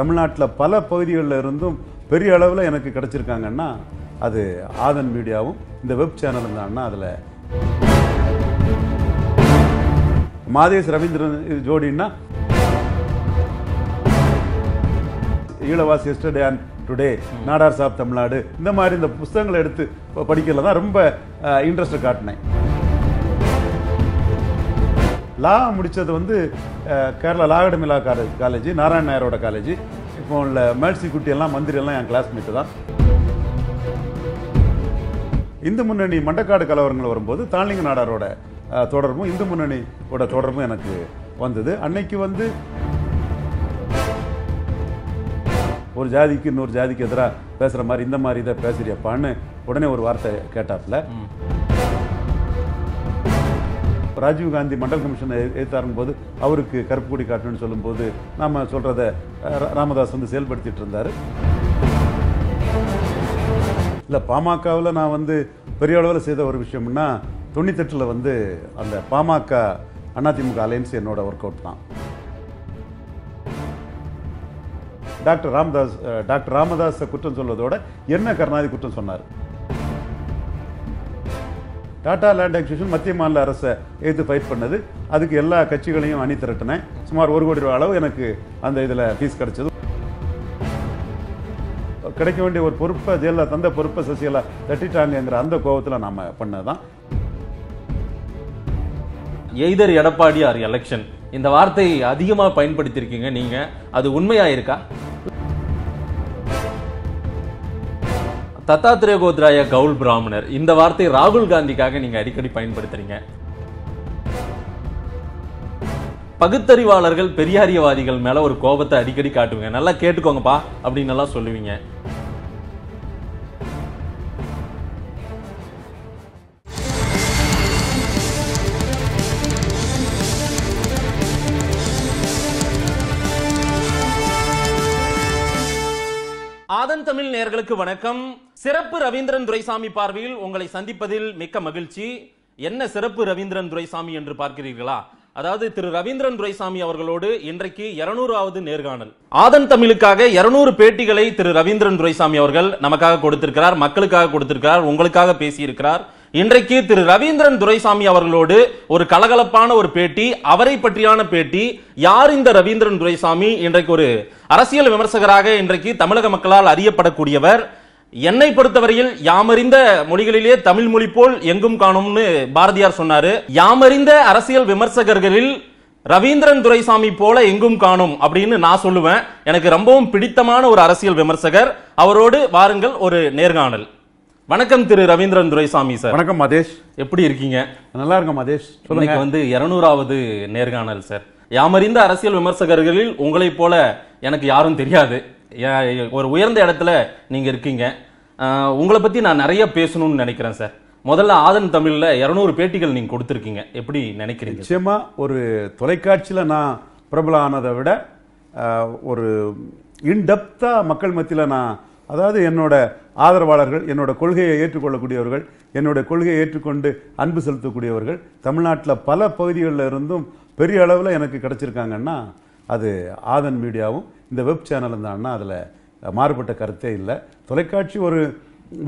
தமிழ்நாட்டில் பல பகுதிகளில் இருந்தும் பெரிய அளவில் எனக்கு கிடச்சிருக்காங்கன்னா அது ஆதன் மீடியாவும் இந்த வெப் சேனலும் தான்னா அதில் மாதேஷ் ரவீந்திரன் இது ஜோடின்னா Ezhavas yesterday and today Nadar சாப் தமிழ்நாடு இந்த மாதிரி இந்த புஸ்தகங்களை எடுத்து படிக்கல தான் ரொம்ப இன்ட்ரெஸ்ட் காட்டினேன் லா முடித்தது வந்து Kerala law academy law college Narayan நாயரோட காலேஜ் இப்போ உள்ள மேல்சி குட்டி எல்லாம் மந்திரி எல்லாம் என் கிளாஸ்மேட்டு தான் இந்து முன்னணி மண்டக்காடு கலவரங்கள் வரும்போது தாளிங்க நாடாரோட தொடர்பும் இந்து முன்னணியோட தொடர்பும் எனக்கு வந்தது அன்னைக்கு வந்து ஒரு ஜாதிக்கு இன்னொரு ஜாதிக்கு எதிராக பேசுகிற மாதிரி இந்த மாதிரி இதை பேசுறியப்பான்னு உடனே ஒரு வார்த்தை கேட்டாப்ல ராஜீவ் காந்தி மண்டல் கமிஷனை ஏற்றாரும் போது அவருக்கு கருப்பு கொடி காட்டணும்னு சொல்லும்போது நாம் சொல்கிறத ராமதாஸ் வந்து செயல்படுத்திட்டு இருந்தார் இல்லை பாமகவில் நான் வந்து பெரிய அளவில் செய்த ஒரு விஷயம்னா தொண்ணூத்தெட்டில் வந்து அந்த பாமக அதிமுக அலையன்ஸ் என்னோட ஒர்க் அவுட் தான் டாக்டர் ராமதாஸ் டாக்டர் ராமதாஸை குற்றம் சொல்வதோட என்ன கருணாநிதி குற்றம் சொன்னார் டாடா லேண்ட் அக்விஷன் மத்திய மாநில அரசை எதிர்த்து ஃபைட் பண்ணது அதுக்கு எல்லா கட்சிகளையும் அணி திரட்டினேன் சுமார் ஒரு கோடி ரூபா அளவு எனக்கு அந்த இதில் ஃபீஸ் கிடைச்சது கிடைக்க வேண்டிய ஒரு பொறுப்பை ஜெயலலிதா தந்த பொறுப்பை சசிகலா தட்டிட்டாங்கிற அந்த கோபத்தில் நாம் பண்ணது தான் எய்தர் எடப்பாடி ஆர் எலெக்ஷன் இந்த வார்த்தையை அதிகமாக பயன்படுத்தியிருக்கீங்க நீங்கள் அது உண்மையாக இருக்கா தத்தாத்ரே கோத்ராய கவுல் பிராமணர் இந்த வார்த்தை ராகுல் காந்திக்காக நீங்க அடிக்கடி பயன்படுத்துறீங்க பகுத்தறிவாளர்கள் பெரியாரியவாதிகள் மேல ஒரு கோபத்தை அடிக்கடி காட்டுவீங்க நல்லா கேட்டுக்கோங்கப்பா அப்படின்னு எல்லாம் சொல்லுவீங்க நேயர்களுக்கு வணக்கம் சிறப்பு ரவீந்திரன் துரைசாமி பார்வையில் உங்களை சந்திப்பதில் மிக்க மகிழ்ச்சி என்ன சிறப்பு ரவீந்திரன் துரைசாமி என்று பார்க்கிறீர்களா அதாவது திரு ரவீந்திரன் துரைசாமி அவர்களோடு இன்றைக்கு இருநூறாவது நேர்காணல் ஆதன் தமிழுக்காக இருநூறு பேட்டிகளை திரு ரவீந்திரன் துரைசாமி அவர்கள் நமக்காக கொடுத்திருக்கிறார் மக்களுக்காக கொடுத்திருக்கிறார் உங்களுக்காக பேசியிருக்கிறார் இன்றைக்கு திரு ரவீந்திரன் துரைசாமி அவர்களோடு ஒரு கலகலப்பான ஒரு பேட்டி அவரை பற்றியான பேட்டி யார் இந்த ரவீந்திரன் துரைசாமி இன்றைக்கு ஒரு அரசியல் விமர்சகராக இன்றைக்கு தமிழக மக்களால் அறியப்படக்கூடியவர் என்னை பொறுத்தவரையில் யாமறிந்த மொழிகளிலே தமிழ் மொழி போல் எங்கும் காணும்னு பாரதியார் சொன்னாரு யாமறிந்த அரசியல் விமர்சகர்களில் ரவீந்திரன் துரைசாமி போல எங்கும் காணும் அப்படின்னு நான் சொல்லுவேன் எனக்கு ரொம்பவும் பிடித்தமான ஒரு அரசியல் விமர்சகர் அவரோடு வாருங்கள் ஒரு நேர்காணல் வணக்கம் திரு ரவீந்திரன் துரைசாமி சார் வணக்கம் மதேஷ் எப்படி இருக்கீங்க நல்லா இருக்கேன் மதேஷ் சொல்லுங்க வந்து இருநூறாவது நேர்காணல் சார் யாமறிந்த அரசியல் விமர்சகர்களில் உங்களைப் போல எனக்கு யாரும் தெரியாது ஒரு உயர்ந்த இடத்துல நீங்கள் இருக்கீங்க உங்களை பற்றி நான் நிறைய பேசணும்னு நினைக்கிறேன் சார் முதல்ல ஆதன் தமிழில் இரநூறு பேட்டிகள் நீங்கள் கொடுத்துருக்கீங்க எப்படி நினைக்கிறீங்க நிச்சயமாக ஒரு தொலைக்காட்சியில் நான் பிரபலம் ஆனதை விட ஒரு இன்டெப்த்தாக மக்கள் மத்தியில் நான் அதாவது என்னோட ஆதரவாளர்கள் என்னோட கொள்கையை ஏற்றுக்கொள்ளக்கூடியவர்கள் என்னோட கொள்கையை ஏற்றுக்கொண்டு அன்பு செலுத்தக்கூடியவர்கள் தமிழ்நாட்டில் பல பகுதிகளில் இருந்தும் பெரிய அளவில் எனக்கு கிடச்சிருக்காங்கன்னா அது ஆதன் மீடியாவும் இந்த வெப் சேனலும் தான்னா அதில் மாறுபட்ட கருத்தே இல்லை தொலைக்காட்சி ஒரு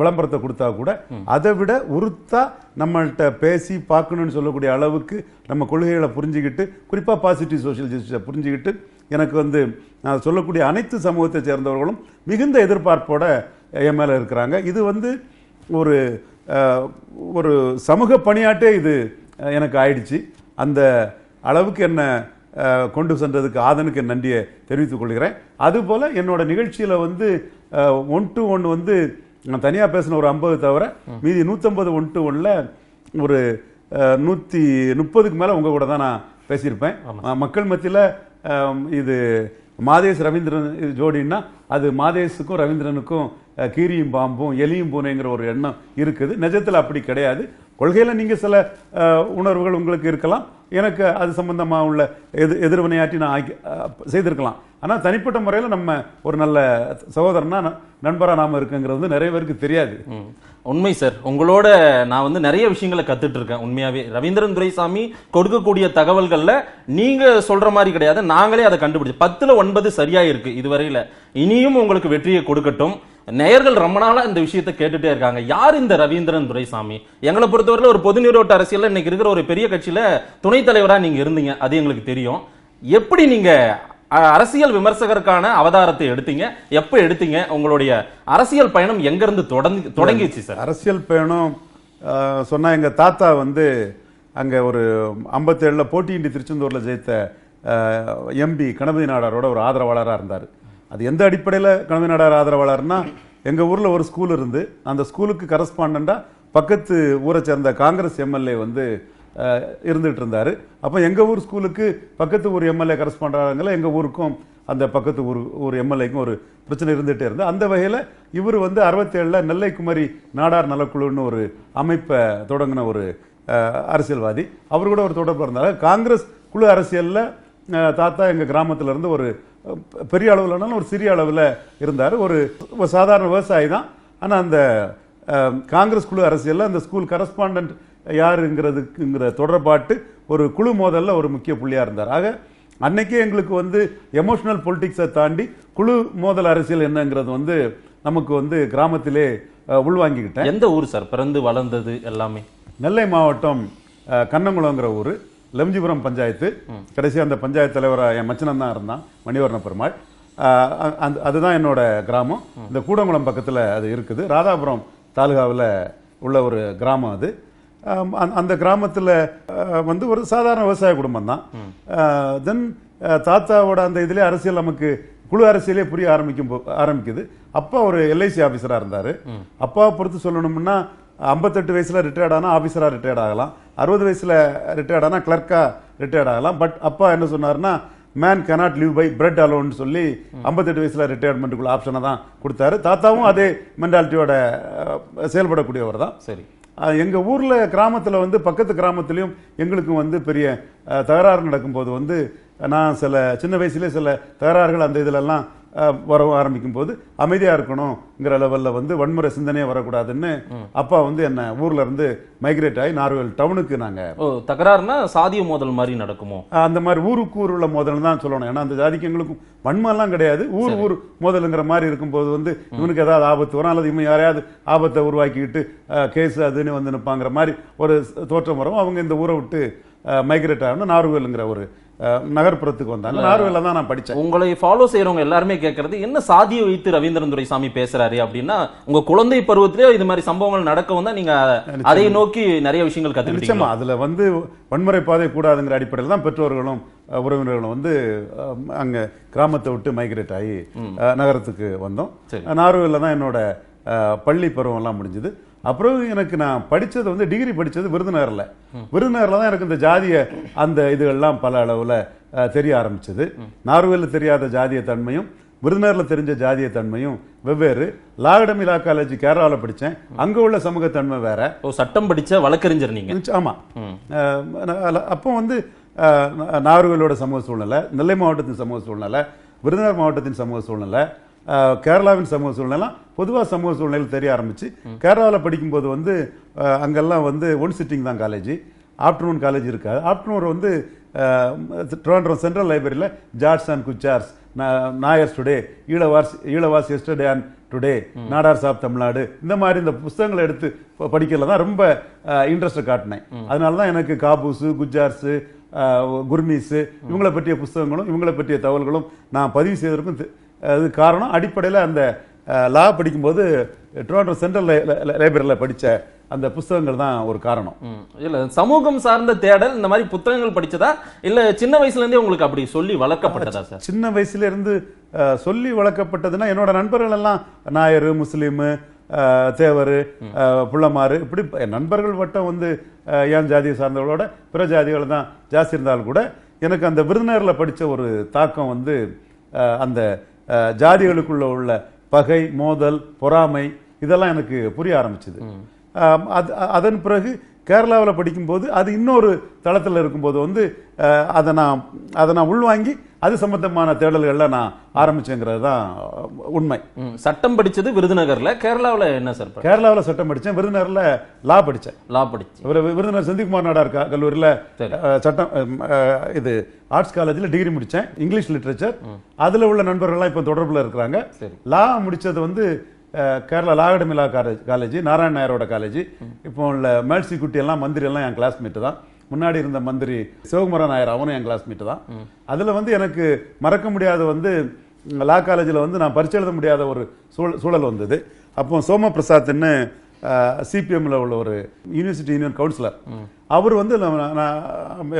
விளம்பரத்தை கொடுத்தா கூட அதை விட உறுத்தா நம்மள்கிட்ட பேசி பார்க்கணும்னு சொல்லக்கூடிய அளவுக்கு நம்ம கொள்கைகளை புரிஞ்சுக்கிட்டு குறிப்பாக பாசிட்டிவ் சோஷியல் ஜஸ்டிஸை புரிஞ்சுக்கிட்டு எனக்கு வந்து நான் சொல்லக்கூடிய அனைத்து சமூகத்தை சேர்ந்தவர்களும் மிகுந்த எதிர்பார்ப்போட என் மேலே இருக்கிறாங்க இது வந்து ஒரு ஒரு சமூக பணியாட்டே இது எனக்கு ஆயிடுச்சு அந்த அளவுக்கு என்னை கொண்டு சென்றதுக்கு ஆதனுக்கு நன்றியை தெரிவித்துக் கொள்கிறேன் அதுபோல் என்னோட நிகழ்ச்சியில் வந்து ஒன் டு ஒன் வந்து நான் தனியாக பேசின ஒரு ஐம்பது தவிர மீதி நூற்றம்பது ஒன் டு ஒன்னில் ஒரு நூற்றி முப்பதுக்கு மேலே உங்கள் கூட தான் நான் பேசியிருப்பேன் மக்கள் மத்தியில் இது மாதேஷ் ரவீந்திரன் இது ஜோடின்னா அது மாதேஷுக்கும் ரவீந்திரனுக்கும் கீரியும் பாம்பும் எலியும் பூனைங்கிற ஒரு எண்ணம் இருக்குது நிஜத்தில் அப்படி கிடையாது கொள்கையில் நீங்கள் சில உணர்வுகள் உங்களுக்கு இருக்கலாம் எனக்கு அது சம்பந்தமாக உள்ள எது எதிர்வினையாற்றி நான் ஆக்கி செய்திருக்கலாம் ஆனால் தனிப்பட்ட முறையில் நம்ம ஒரு நல்ல சகோதரனா நண்பராக நாம் இருக்குங்கிறது வந்து நிறைய பேருக்கு தெரியாது உண்மை சார் உங்களோட நான் வந்து நிறைய விஷயங்களை கத்துட்டு இருக்கேன் உண்மையாகவே ரவீந்திரன் துரைசாமி கொடுக்கக்கூடிய தகவல்களில் நீங்கள் சொல்கிற மாதிரி கிடையாது நாங்களே அதை கண்டுபிடிச்சு பத்தில் ஒன்பது சரியாக இருக்குது இதுவரையில் இனியும் உங்களுக்கு வெற்றியை கொடுக்கட்டும் நேயர்கள் ரொம்ப நாளாக இந்த விஷயத்தை கேட்டுட்டே இருக்காங்க யார் இந்த ரவீந்திரன் துரைசாமி எங்களை பொறுத்தவரையில் ஒரு பொது நீரோட்ட அரசியலில் இன்னைக்கு இருக்கிற ஒரு பெரிய கட்சியில் துணைத் தலைவராக நீங்கள் இருந்தீங்க அது எங்களுக்கு தெரியும் எப்படி நீங்கள் அரசியல் விமர்சகருக்கான அவதாரத்தை எடுத்தீங்க எப்போ எடுத்தீங்க உங்களுடைய அரசியல் பயணம் எங்கேருந்து தொடங்கி தொடங்கிச்சு சார் அரசியல் பயணம் சொன்னால் எங்கள் தாத்தா வந்து அங்கே ஒரு ஐம்பத்தேழில் போட்டியின்றி திருச்செந்தூரில் ஜெயித்த எம்பி கணபதி நாடாரோட ஒரு ஆதரவாளராக இருந்தார் அது எந்த அடிப்படையில் கணவன் நாடார் ஆதரவாளர்னா எங்கள் ஊரில் ஒரு ஸ்கூல் இருந்து அந்த ஸ்கூலுக்கு கரஸ்பாண்டாக பக்கத்து ஊரை சேர்ந்த காங்கிரஸ் எம்எல்ஏ வந்து இருந்துகிட்டு இருந்தார் அப்போ எங்கள் ஊர் ஸ்கூலுக்கு பக்கத்து ஊர் எம்எல்ஏ கரஸ்பாண்டாங்கள எங்கள் ஊருக்கும் அந்த பக்கத்து ஊர் ஊர் எம்எல்ஏக்கும் ஒரு பிரச்சனை இருந்துகிட்டே இருந்தது அந்த வகையில் இவர் வந்து அறுபத்தேழில் நெல்லைக்குமரி நாடார் நலக்குழுன்னு ஒரு அமைப்பை தொடங்கின ஒரு அரசியல்வாதி அவர் கூட ஒரு தொடர்பு இருந்தார் காங்கிரஸ் குழு அரசியலில் தாத்தா எங்கள் கிராமத்திலேருந்து ஒரு பெரிய அளவில்னாலும் ஒரு சிறிய அளவில் இருந்தார் ஒரு சாதாரண விவசாயி தான் ஆனால் அந்த காங்கிரஸ் குழு அரசியலில் அந்த ஸ்கூல் கரஸ்பாண்ட் யாருங்கிறதுக்குங்கிற தொடர்பாட்டு ஒரு குழு மோதலில் ஒரு முக்கிய புள்ளியாக இருந்தார் ஆக அன்னைக்கே எங்களுக்கு வந்து எமோஷனல் பொலிட்டிக்ஸை தாண்டி குழு மோதல் அரசியல் என்னங்கிறது வந்து நமக்கு வந்து கிராமத்திலே உள்வாங்கிக்கிட்டேன் எந்த ஊர் சார் பிறந்து வளர்ந்தது எல்லாமே நெல்லை மாவட்டம் கண்ணங்குளங்கிற ஊர் லம்ஜிபுரம் பஞ்சாயத்து கடைசி அந்த பஞ்சாயத்து தலைவராக என் மச்சனம் தான் இருந்தான் மணிவர்ண பெருமாள் அந்த அதுதான் என்னோட கிராமம் இந்த கூடங்குளம் பக்கத்தில் அது இருக்குது ராதாபுரம் தாலுகாவில் உள்ள ஒரு கிராமம் அது அந்த கிராமத்தில் வந்து ஒரு சாதாரண விவசாய குடும்பம் தான் தென் தாத்தாவோட அந்த இதிலே அரசியல் நமக்கு குழு அரசியலே புரிய ஆரம்பிக்கும் ஆரம்பிக்குது அப்பா ஒரு எல்ஐசி ஆஃபீஸராக இருந்தார் அப்பாவை பொறுத்து சொல்லணும்னா ஐம்பத்தெட்டு வயசில் ரிட்டையர்ட் ஆனால் ஆஃபீஸராக ரிட்டையர்ட் ஆகலாம் அறுபது வயசில் ரிட்டையர்ட் ஆனால் கிளர்க்காக ரிட்டையர்ட் ஆகலாம் பட் அப்பா என்ன சொன்னார்னா man cannot live by bread அலோன்னு சொல்லி ஐம்பத்தெட்டு வயசில் ரிட்டையர்மெண்ட்டுக்குள்ள ஆப்ஷனை தான் கொடுத்தாரு தாத்தாவும் அதே மென்டாலிட்டியோட செயல்படக்கூடியவர் தான் சரி எங்கள் ஊரில் கிராமத்தில் வந்து பக்கத்து கிராமத்துலேயும் எங்களுக்கும் வந்து பெரிய தகராறு நடக்கும்போது வந்து நான் சில சின்ன வயசுலேயே சில தகராறுகள் அந்த இதிலெல்லாம் வரவும் ஆரம்பிக்கும் போது அமைதியா இருக்கணும்ங்கிற லெவல்ல வந்து வன்முறை சிந்தனையே வரக்கூடாதுன்னு அப்பா வந்து என்ன ஊர்ல இருந்து மைக்ரேட் ஆகி நார்வேல் டவுனுக்கு நாங்க தகராறுனா சாதிய மோதல் மாதிரி நடக்குமோ அந்த மாதிரி ஊருக்கு ஊர் உள்ள மோதல் தான் சொல்லணும் ஏன்னா அந்த ஜாதிக்கு எங்களுக்கும் வன்மெல்லாம் கிடையாது ஊர் ஊர் மோதலுங்கிற மாதிரி இருக்கும்போது வந்து இவனுக்கு ஏதாவது ஆபத்து வரும் அல்லது இவன் யாரையாவது ஆபத்தை உருவாக்கிக்கிட்டு கேஸ் அதுன்னு வந்து நிற்பாங்கிற மாதிரி ஒரு தோற்றம் வரும் அவங்க இந்த ஊரை விட்டு மைக்ரேட் ஆகணும் நார்வேலுங்கிற ஒரு நகர்புறத்துக்கு வந்தாங்க நார்வேல தான் நான் படிச்சேன் உங்களை ஃபாலோ செய்யறவங்க எல்லாருமே கேட்கறது என்ன சாதிய வைத்து ரவீந்திரன் துரைசாமி பேசுறாரு அப்படின்னா உங்க குழந்தை பருவத்திலே இது மாதிரி சம்பவங்கள் நடக்க வந்தா நீங்க அதை நோக்கி நிறைய விஷயங்கள் கத்துக்கிட்டீங்க அதுல வந்து வன்முறை பாதை கூடாதுங்கிற அடிப்படையில் தான் பெற்றோர்களும் உறவினர்களும் வந்து அங்க கிராமத்தை விட்டு மைக்ரேட் ஆகி நகரத்துக்கு வந்தோம் நார்வேல தான் என்னோட பள்ளி பருவம் எல்லாம் முடிஞ்சது அப்புறம் எனக்கு நான் படித்தது வந்து டிகிரி படித்தது விருதுநகரில் விருதுநகரில் தான் எனக்கு இந்த ஜாதிய அந்த இதுகள்லாம் பல அளவில் தெரிய ஆரம்பிச்சது நார்வேலில் தெரியாத ஜாதிய தன்மையும் விருதுநகரில் தெரிஞ்ச ஜாதிய தன்மையும் வெவ்வேறு லாகடம் இலா காலேஜ் கேரளாவில் படித்தேன் அங்கே உள்ள சமூகத்தன்மை வேற சட்டம் படித்த வழக்கறிஞர் நீங்கள் ஆமாம் அப்போ வந்து நார்வேலோட சமூக சூழ்நிலை நெல்லை மாவட்டத்தின் சமூக சூழ்நிலை விருதுநகர் மாவட்டத்தின் சமூக சூழ்நிலை கேரளாவின் சமூக சூழ்நிலாம் பொதுவாக சமூக சூழ்நிலையில் தெரிய ஆரம்பிச்சு கேரளாவில் படிக்கும்போது வந்து அங்கெல்லாம் வந்து ஒன் சிட்டிங் தான் காலேஜ் ஆஃப்டர்நூன் காலேஜ் இருக்காது ஆஃப்டர்நூன் வந்து ட்ரோண்டரம் சென்ட்ரல் லைப்ரரியில் ஜார்ஜ் அண்ட் குச்சார்ஸ் Nairs today Ezhavas Ezhavas yesterday and today Nadar சாப் தமிழ்நாடு இந்த மாதிரி இந்த புஸ்தகங்களை எடுத்து படிக்கிறதுல தான் ரொம்ப இன்ட்ரெஸ்ட்டை காட்டினேன் அதனால தான் எனக்கு காபூஸு குஜார்ஸு குர்மீஸு இவங்களை பற்றிய புஸ்தகங்களும் இவங்களை பற்றிய தகவல்களும் நான் பதிவு செய்வதற்கும் அது காரணம் அடிப்படையில் அந்த லா படிக்கும்போது ட்ரோண்டோ சென்ட்ரல் லைப்ரரியில் படித்த அந்த புஸ்தகங்கள் தான் ஒரு காரணம் இல்ல சமூகம் சார்ந்த தேடல் இந்த மாதிரி புத்தகங்கள் படிச்சதா இல்ல சின்ன வயசுல இருந்தே உங்களுக்கு அப்படி சொல்லி வளர்க்கப்பட்டதா சார் சின்ன வயசுல இருந்து சொல்லி வளர்க்கப்பட்டதுன்னா என்னோட நண்பர்கள் எல்லாம் நாயர் முஸ்லீம் தேவர் புள்ளமாறு இப்படி நண்பர்கள் வட்டம் வந்து ஏன் ஜாதியை சார்ந்தவர்களோட பிற ஜாதிகள் தான் ஜாஸ்தி இருந்தாலும் கூட எனக்கு அந்த விருதுநகரில் படித்த ஒரு தாக்கம் வந்து அந்த ஜாதிகளுக்குள்ள உள்ள பகை மோதல் பொறாமை இதெல்லாம் எனக்கு புரிய ஆரம்பிச்சது அது அதன் பிறகு கேரளாவில் படிக்கும்போது அது இன்னொரு தளத்தில் இருக்கும்போது வந்து அதை நான் அதை நான் உள்வாங்கி அது சம்பந்தமான தேடல்கள்ல நான் ஆரம்பிச்சேங்கிறது தான் உண்மை சட்டம் படிச்சது விருதுநகரில் கேரளாவில் என்ன சார் கேரளாவில் சட்டம் படித்தேன் விருதுநகரில் லா படித்தேன் லா படிச்சு விருதுநகர் நாடா இருக்கா கல்லூரியில் சட்டம் இது ஆர்ட்ஸ் காலேஜில் டிகிரி முடித்தேன் இங்கிலீஷ் லிட்ரேச்சர் அதில் உள்ள நண்பர்கள்லாம் இப்போ தொடர்பில் இருக்கிறாங்க லா முடித்தது வந்து கேரளா லாகடமிலா காலேஜ் காலேஜ் நாராயண நாயரோட காலேஜ் இப்போ உள்ள மேல்சி குட்டி எல்லாம் மந்திரி எல்லாம் என் கிளாஸ்மேட்டு தான் முன்னாடி இருந்த மந்திரி சிவகுமரன் நாயர் அவனும் என் கிளாஸ்மேட்டு தான் அதில் வந்து எனக்கு மறக்க முடியாத வந்து லா காலேஜில் வந்து நான் பரிச்சை எழுத முடியாத ஒரு சூழல் சூழல் வந்தது அப்போ சோம பிரசாத்னு சிபிஎம்ல உள்ள ஒரு யூனிவர்சிட்டி யூனியன் கவுன்சிலர் அவர் வந்து நான்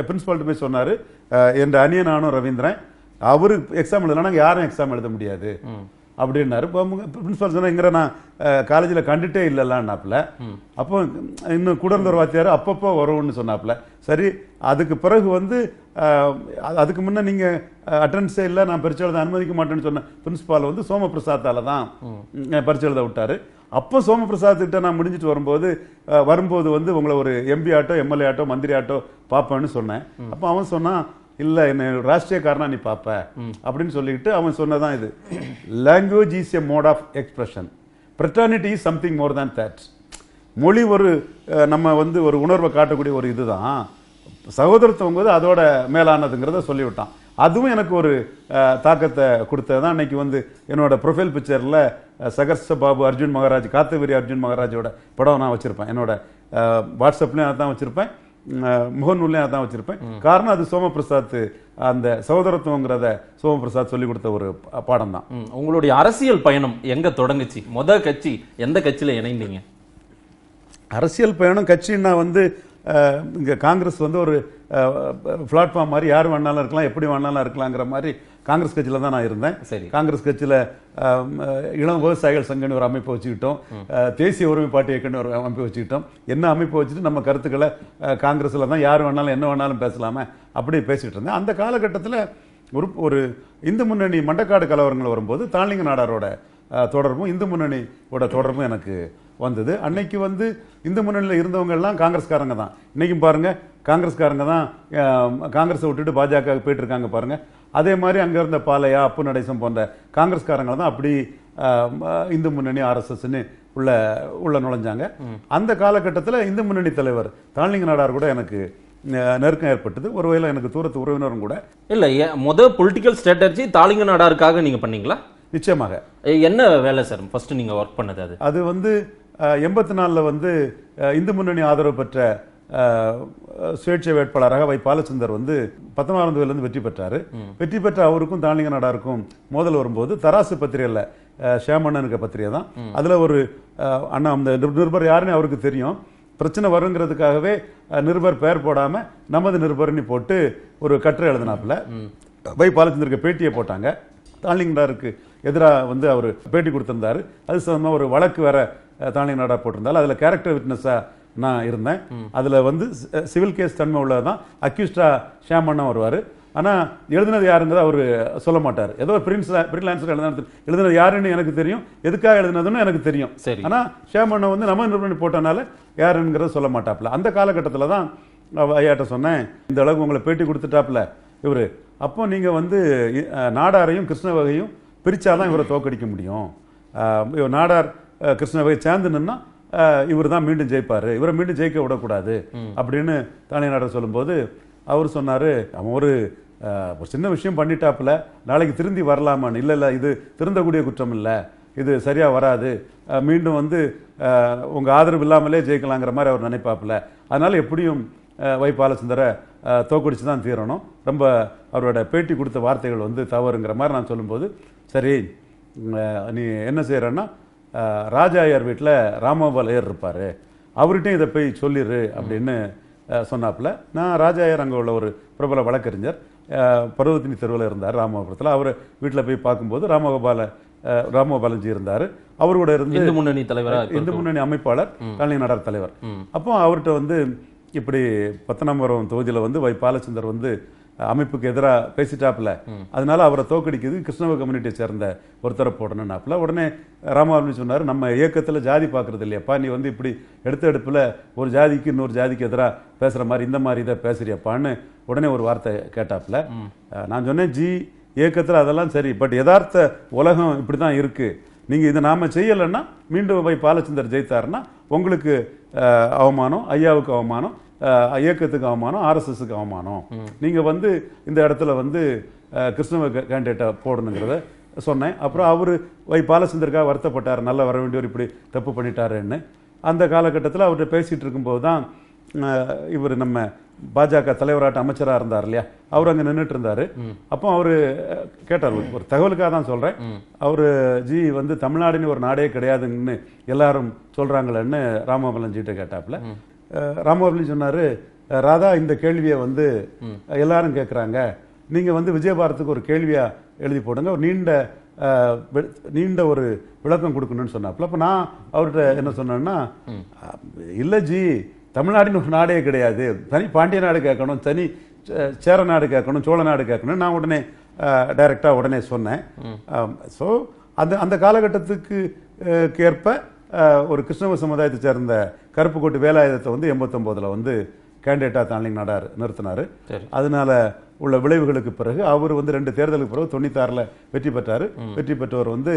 பிரின்ஸிபால்ட்டு போய் சொன்னார் என்ற அனியன் நானும் ரவீந்திரன் அவரு எக்ஸாம் எழுதலாம் நாங்கள் யாரும் எக்ஸாம் எழுத முடியாது அப்படின்னாரு சொன்னால் இங்கே நான் காலேஜில் கண்டுட்டே இல்லைலான்னாப்புல அப்போ இன்னும் கூடந்தர் வாத்தியார் அப்பப்போ வரும்னு சொன்னாப்புல சரி அதுக்கு பிறகு வந்து அதுக்கு முன்னே நீங்கள் அட்டன்ஸே இல்லை நான் பரிச்சை எழுத அனுமதிக்க மாட்டேன்னு சொன்ன பிரின்ஸ்பால் வந்து சோம பிரசாத்தால் தான் பரிச்சை எழுத விட்டார் அப்போ சோம பிரசாத் கிட்ட நான் முடிஞ்சிட்டு வரும்போது வரும்போது வந்து உங்களை ஒரு எம்பி ஆட்டோ எம்எல்ஏ ஆட்டோ மந்திரி ஆட்டோ பார்ப்பேன்னு சொன்னேன் அப்போ அவன் சொன்னான் இல்லை என்ன ராஷ்டிரியக்காரனா நீ பார்ப்ப அப்படின்னு சொல்லிட்டு அவன் சொன்னதான் இது language is a mode of expression fraternity is something more than that மொழி ஒரு நம்ம வந்து ஒரு உணர்வை காட்டக்கூடிய ஒரு இதுதான் சகோதரத்துவங்கிறது அதோட மேலானதுங்கிறத சொல்லிவிட்டான் அதுவும் எனக்கு ஒரு தாக்கத்தை கொடுத்தது தான் அன்னைக்கு வந்து என்னோட ப்ரொஃபைல் பிக்சரில் சகர்ஷ பாபு அர்ஜுன் மகாராஜ் காத்தவரி அர்ஜுன் மகாராஜோட படம் நான் வச்சுருப்பேன் என்னோட வாட்ஸ்அப்லேயும் அதை தான் வச்சுருப்பேன் முகநூல்லையும் அதான் வச்சிருப்பேன் காரணம் அது சோமபிரசாத் அந்த சகோதரத்துவங்கிறத சோம பிரசாத் சொல்லி கொடுத்த ஒரு பாடம் தான் உங்களுடைய அரசியல் பயணம் எங்க தொடங்குச்சு மொத கட்சி எந்த கட்சியில இணைந்தீங்க அரசியல் பயணம் கட்சின்னா வந்து இங்கே காங்கிரஸ் வந்து ஒரு பிளாட்ஃபார்ம் மாதிரி யார் வேணாலும் இருக்கலாம் எப்படி வேணாலும் இருக்கலாங்கிற மாதிரி காங்கிரஸ் கட்சியில் தான் நான் இருந்தேன் சரி காங்கிரஸ் கட்சியில் இளம் விவசாயிகள் சங்கன்னு ஒரு அமைப்பை வச்சுக்கிட்டோம் தேசிய ஒருமைப்பாட்டு இயக்கம்னு ஒரு அமைப்பு வச்சுக்கிட்டோம் என்ன அமைப்பு வச்சுட்டு நம்ம கருத்துக்களை காங்கிரஸில் தான் யார் வேணாலும் என்ன வேணாலும் பேசலாமே அப்படி பேசிகிட்டு இருந்தேன் அந்த காலகட்டத்தில் ஒரு ஒரு இந்து முன்னணி மண்டக்காடு கலவரங்கள் வரும்போது தாளிங்க நாடாரோட தொடர்பும் இந்து முன்னணியோட தொடர்பும் எனக்கு வந்தது அன்னைக்கு வந்து இந்து முன்னணியில் இருந்தவங்கெல்லாம் காங்கிரஸ்காரங்க தான் இன்றைக்கும் பாருங்கள் காங்கிரஸ்காரங்க தான் காங்கிரஸை விட்டுட்டு பாஜக போயிட்டு இருக்காங்க பாருங்கள் அதே மாதிரி அங்கே இருந்த பாலையா அப்பு நடேசம் போன்ற காங்கிரஸ்காரங்களை தான் அப்படி இந்து முன்னணி ஆர்எஸ்எஸ்னு உள்ள உள்ள நுழைஞ்சாங்க அந்த காலகட்டத்தில் இந்து முன்னணி தலைவர் தாளிங்க நாடார் கூட எனக்கு நெருக்கம் ஏற்பட்டது ஒரு வகையில் எனக்கு தூரத்து உறவினரும் கூட இல்லை மொதல் பொலிட்டிக்கல் ஸ்ட்ராட்டஜி தாலிங்க நாடாருக்காக நீங்கள் பண்ணீங்களா நிச்சயமாக என்ன வேலை சார் ஃபர்ஸ்ட் நீங்கள் ஒர்க் பண்ணது அது அது வந்து எண்பத்தி நாலில் வந்து இந்து முன்னணி ஆதரவு பெற்ற சுயேட்சை வேட்பாளராக வை பாலச்சந்தர் வந்து பத்தனாயிரம் தொகுதியிலிருந்து வெற்றி பெற்றார் வெற்றி பெற்ற அவருக்கும் தானிங்க நாடாருக்கும் மோதல் வரும்போது தராசு பத்திரிகையில் இருக்க பத்திரிகை தான் அதில் ஒரு அண்ணா அந்த நிருபர் யாருன்னு அவருக்கு தெரியும் பிரச்சனை வருங்கிறதுக்காகவே நிருபர் பெயர் போடாமல் நமது நிருபர்னு போட்டு ஒரு கட்டுரை எழுதினாப்புல வை பாலச்சந்தருக்கு பேட்டியை போட்டாங்க நாடாருக்கு எதிராக வந்து அவர் பேட்டி கொடுத்துருந்தாரு அது சம்பந்தமாக ஒரு வழக்கு வேற நாடா போட்டிருந்தாலும் அதில் கேரக்டர் விட்னஸாக நான் இருந்தேன் அதில் வந்து சிவில் கேஸ் தன்மை உள்ளது தான் அக்யூஸ்டா பண்ண வருவார் ஆனால் எழுதினது யாருங்கிறத அவர் சொல்ல மாட்டார் ஏதோ பிரின்ஸ் பிரின்லான்சர் எழுதினது எழுதுனது யாருன்னு எனக்கு தெரியும் எதுக்காக எழுதுனதுன்னு எனக்கு தெரியும் சரி ஆனால் ஷியாமண்ணா வந்து நம்ம நிறுவனம் போட்டனால யாருங்கிறத சொல்ல மாட்டாப்புல அந்த காலகட்டத்தில் தான் ஐயாட்ட சொன்னேன் இந்த அளவுக்கு உங்களை பேட்டி கொடுத்துட்டாப்புல இவர் அப்போ நீங்கள் வந்து நாடாரையும் கிருஷ்ணவகையும் பிரித்தாதான் இவரை தோக்கடிக்க முடியும் நாடார் கிருஷ்ணவகை சேர்ந்து நின்னா இவர் தான் மீண்டும் ஜெயிப்பார் இவரை மீண்டும் ஜெயிக்க விடக்கூடாது அப்படின்னு தானியநாடர் சொல்லும்போது அவர் சொன்னார் அவன் ஒரு ஒரு சின்ன விஷயம் பண்ணிட்டாப்புல நாளைக்கு திருந்தி வரலாமான்னு இல்லை இல்லை இது திருந்தக்கூடிய குற்றம் இல்லை இது சரியாக வராது மீண்டும் வந்து உங்கள் ஆதரவு இல்லாமலே ஜெயிக்கலாங்கிற மாதிரி அவர் நினைப்பாப்புல அதனால் எப்படியும் வைபாலசுந்தரை தோக்கடிச்சு தான் தீரணும் ரொம்ப அவரோட பேட்டி கொடுத்த வார்த்தைகள் வந்து தவறுங்கிற மாதிரி நான் சொல்லும்போது சரி நீ என்ன செய்கிறேன்னா ராஜாயார் வீட்டில் ராமபாலையர் இருப்பார் அவர்கிட்டையும் இதை போய் சொல்லிடு அப்படின்னு சொன்னாப்புல நான் ராஜாயார் அங்கே உள்ள ஒரு பிரபல வழக்கறிஞர் பருவத்தினி தெருவில் இருந்தார் ராமகோபுரத்தில் அவர் வீட்டில் போய் பார்க்கும்போது ராமகோபால ராமகோபாலஜி இருந்தார் அவரோட இருந்து இந்து முன்னணி தலைவர் இந்து முன்னணி அமைப்பாளர் கலைஞர் நடர் தலைவர் அப்போ அவர்கிட்ட வந்து இப்படி பத்தனாம்பரம் தொகுதியில் வந்து வை பாலச்சந்தர் வந்து அமைப்புக்கு எதிராக பேசிட்டாப்புல அதனால அவரை தோக்கடிக்கிறது கிருஷ்ணவ கம்யூனிட்டியை சேர்ந்த ஒருத்தரை போடணும்னாப்புல உடனே ராமாவின்னு சொன்னார் நம்ம இயக்கத்தில் ஜாதி பார்க்கறது இல்லையாப்பா நீ வந்து இப்படி எடுத்த எடுப்பில் ஒரு ஜாதிக்கு இன்னொரு ஜாதிக்கு எதிராக பேசுகிற மாதிரி இந்த மாதிரி இதை பேசுறியப்பான்னு உடனே ஒரு வார்த்தை கேட்டாப்புல நான் சொன்னேன் ஜி இயக்கத்தில் அதெல்லாம் சரி பட் யதார்த்த உலகம் இப்படி தான் இருக்குது நீங்கள் இதை நாம் செய்யலைன்னா மீண்டும் போய் பாலச்சந்தர் ஜெயித்தாருன்னா உங்களுக்கு அவமானம் ஐயாவுக்கு அவமானம் இயக்கத்துக்கு அவமானம் ஆர்எஸ்எஸ்க்கு அவமானம் நீங்கள் வந்து இந்த இடத்துல வந்து கிருஷ்ணவ கேண்டிடேட்டை போடணுங்கிறத சொன்னேன் அப்புறம் அவர் வை பாலச்சந்தருக்காக வருத்தப்பட்டார் நல்லா வர வேண்டியவர் இப்படி தப்பு பண்ணிட்டாருன்னு அந்த காலகட்டத்தில் அவர்கிட்ட பேசிகிட்டு இருக்கும்போது தான் இவர் நம்ம பாஜக தலைவராட்ட அமைச்சராக இருந்தார் இல்லையா அவர் அங்கே நின்றுட்டு இருந்தார் அப்போ அவர் கேட்டார் ஒரு தகவலுக்காக தான் சொல்கிறேன் அவர் ஜி வந்து தமிழ்நாடுன்னு ஒரு நாடே கிடையாதுன்னு எல்லாரும் சொல்கிறாங்களேன்னு ராமபலன் ஜிட்ட கேட்டாப்புல ராமபலி சொன்னார் ராதா இந்த கேள்வியை வந்து எல்லாரும் கேட்குறாங்க நீங்கள் வந்து விஜயபாரத்துக்கு ஒரு கேள்வியாக எழுதி போடுங்க ஒரு நீண்ட நீண்ட ஒரு விளக்கம் கொடுக்கணும்னு சொன்னாப்புல அப்போ நான் அவர்கிட்ட என்ன சொன்னேன்னா இல்லை ஜி தமிழ்நாடுன்னு ஒரு நாடே கிடையாது தனி பாண்டிய நாடு கேட்கணும் தனி சேர நாடு கேட்கணும் சோழ நாடு கேட்கணும் நான் உடனே டைரக்டாக உடனே சொன்னேன் ஸோ அந்த அந்த காலகட்டத்துக்கு ஏற்ப ஒரு கிருஷ்ணவ சமுதாயத்தை சேர்ந்த கருப்பு கோட்டு வேலாயுதத்தை வந்து எண்பத்தொம்போதில் வந்து கேண்டிடேட்டாக தானிங் நடார் நிறுத்தினார் அதனால உள்ள விளைவுகளுக்கு பிறகு அவர் வந்து ரெண்டு தேர்தலுக்கு பிறகு தொண்ணூத்தாறில் வெற்றி பெற்றார் வெற்றி பெற்றவர் வந்து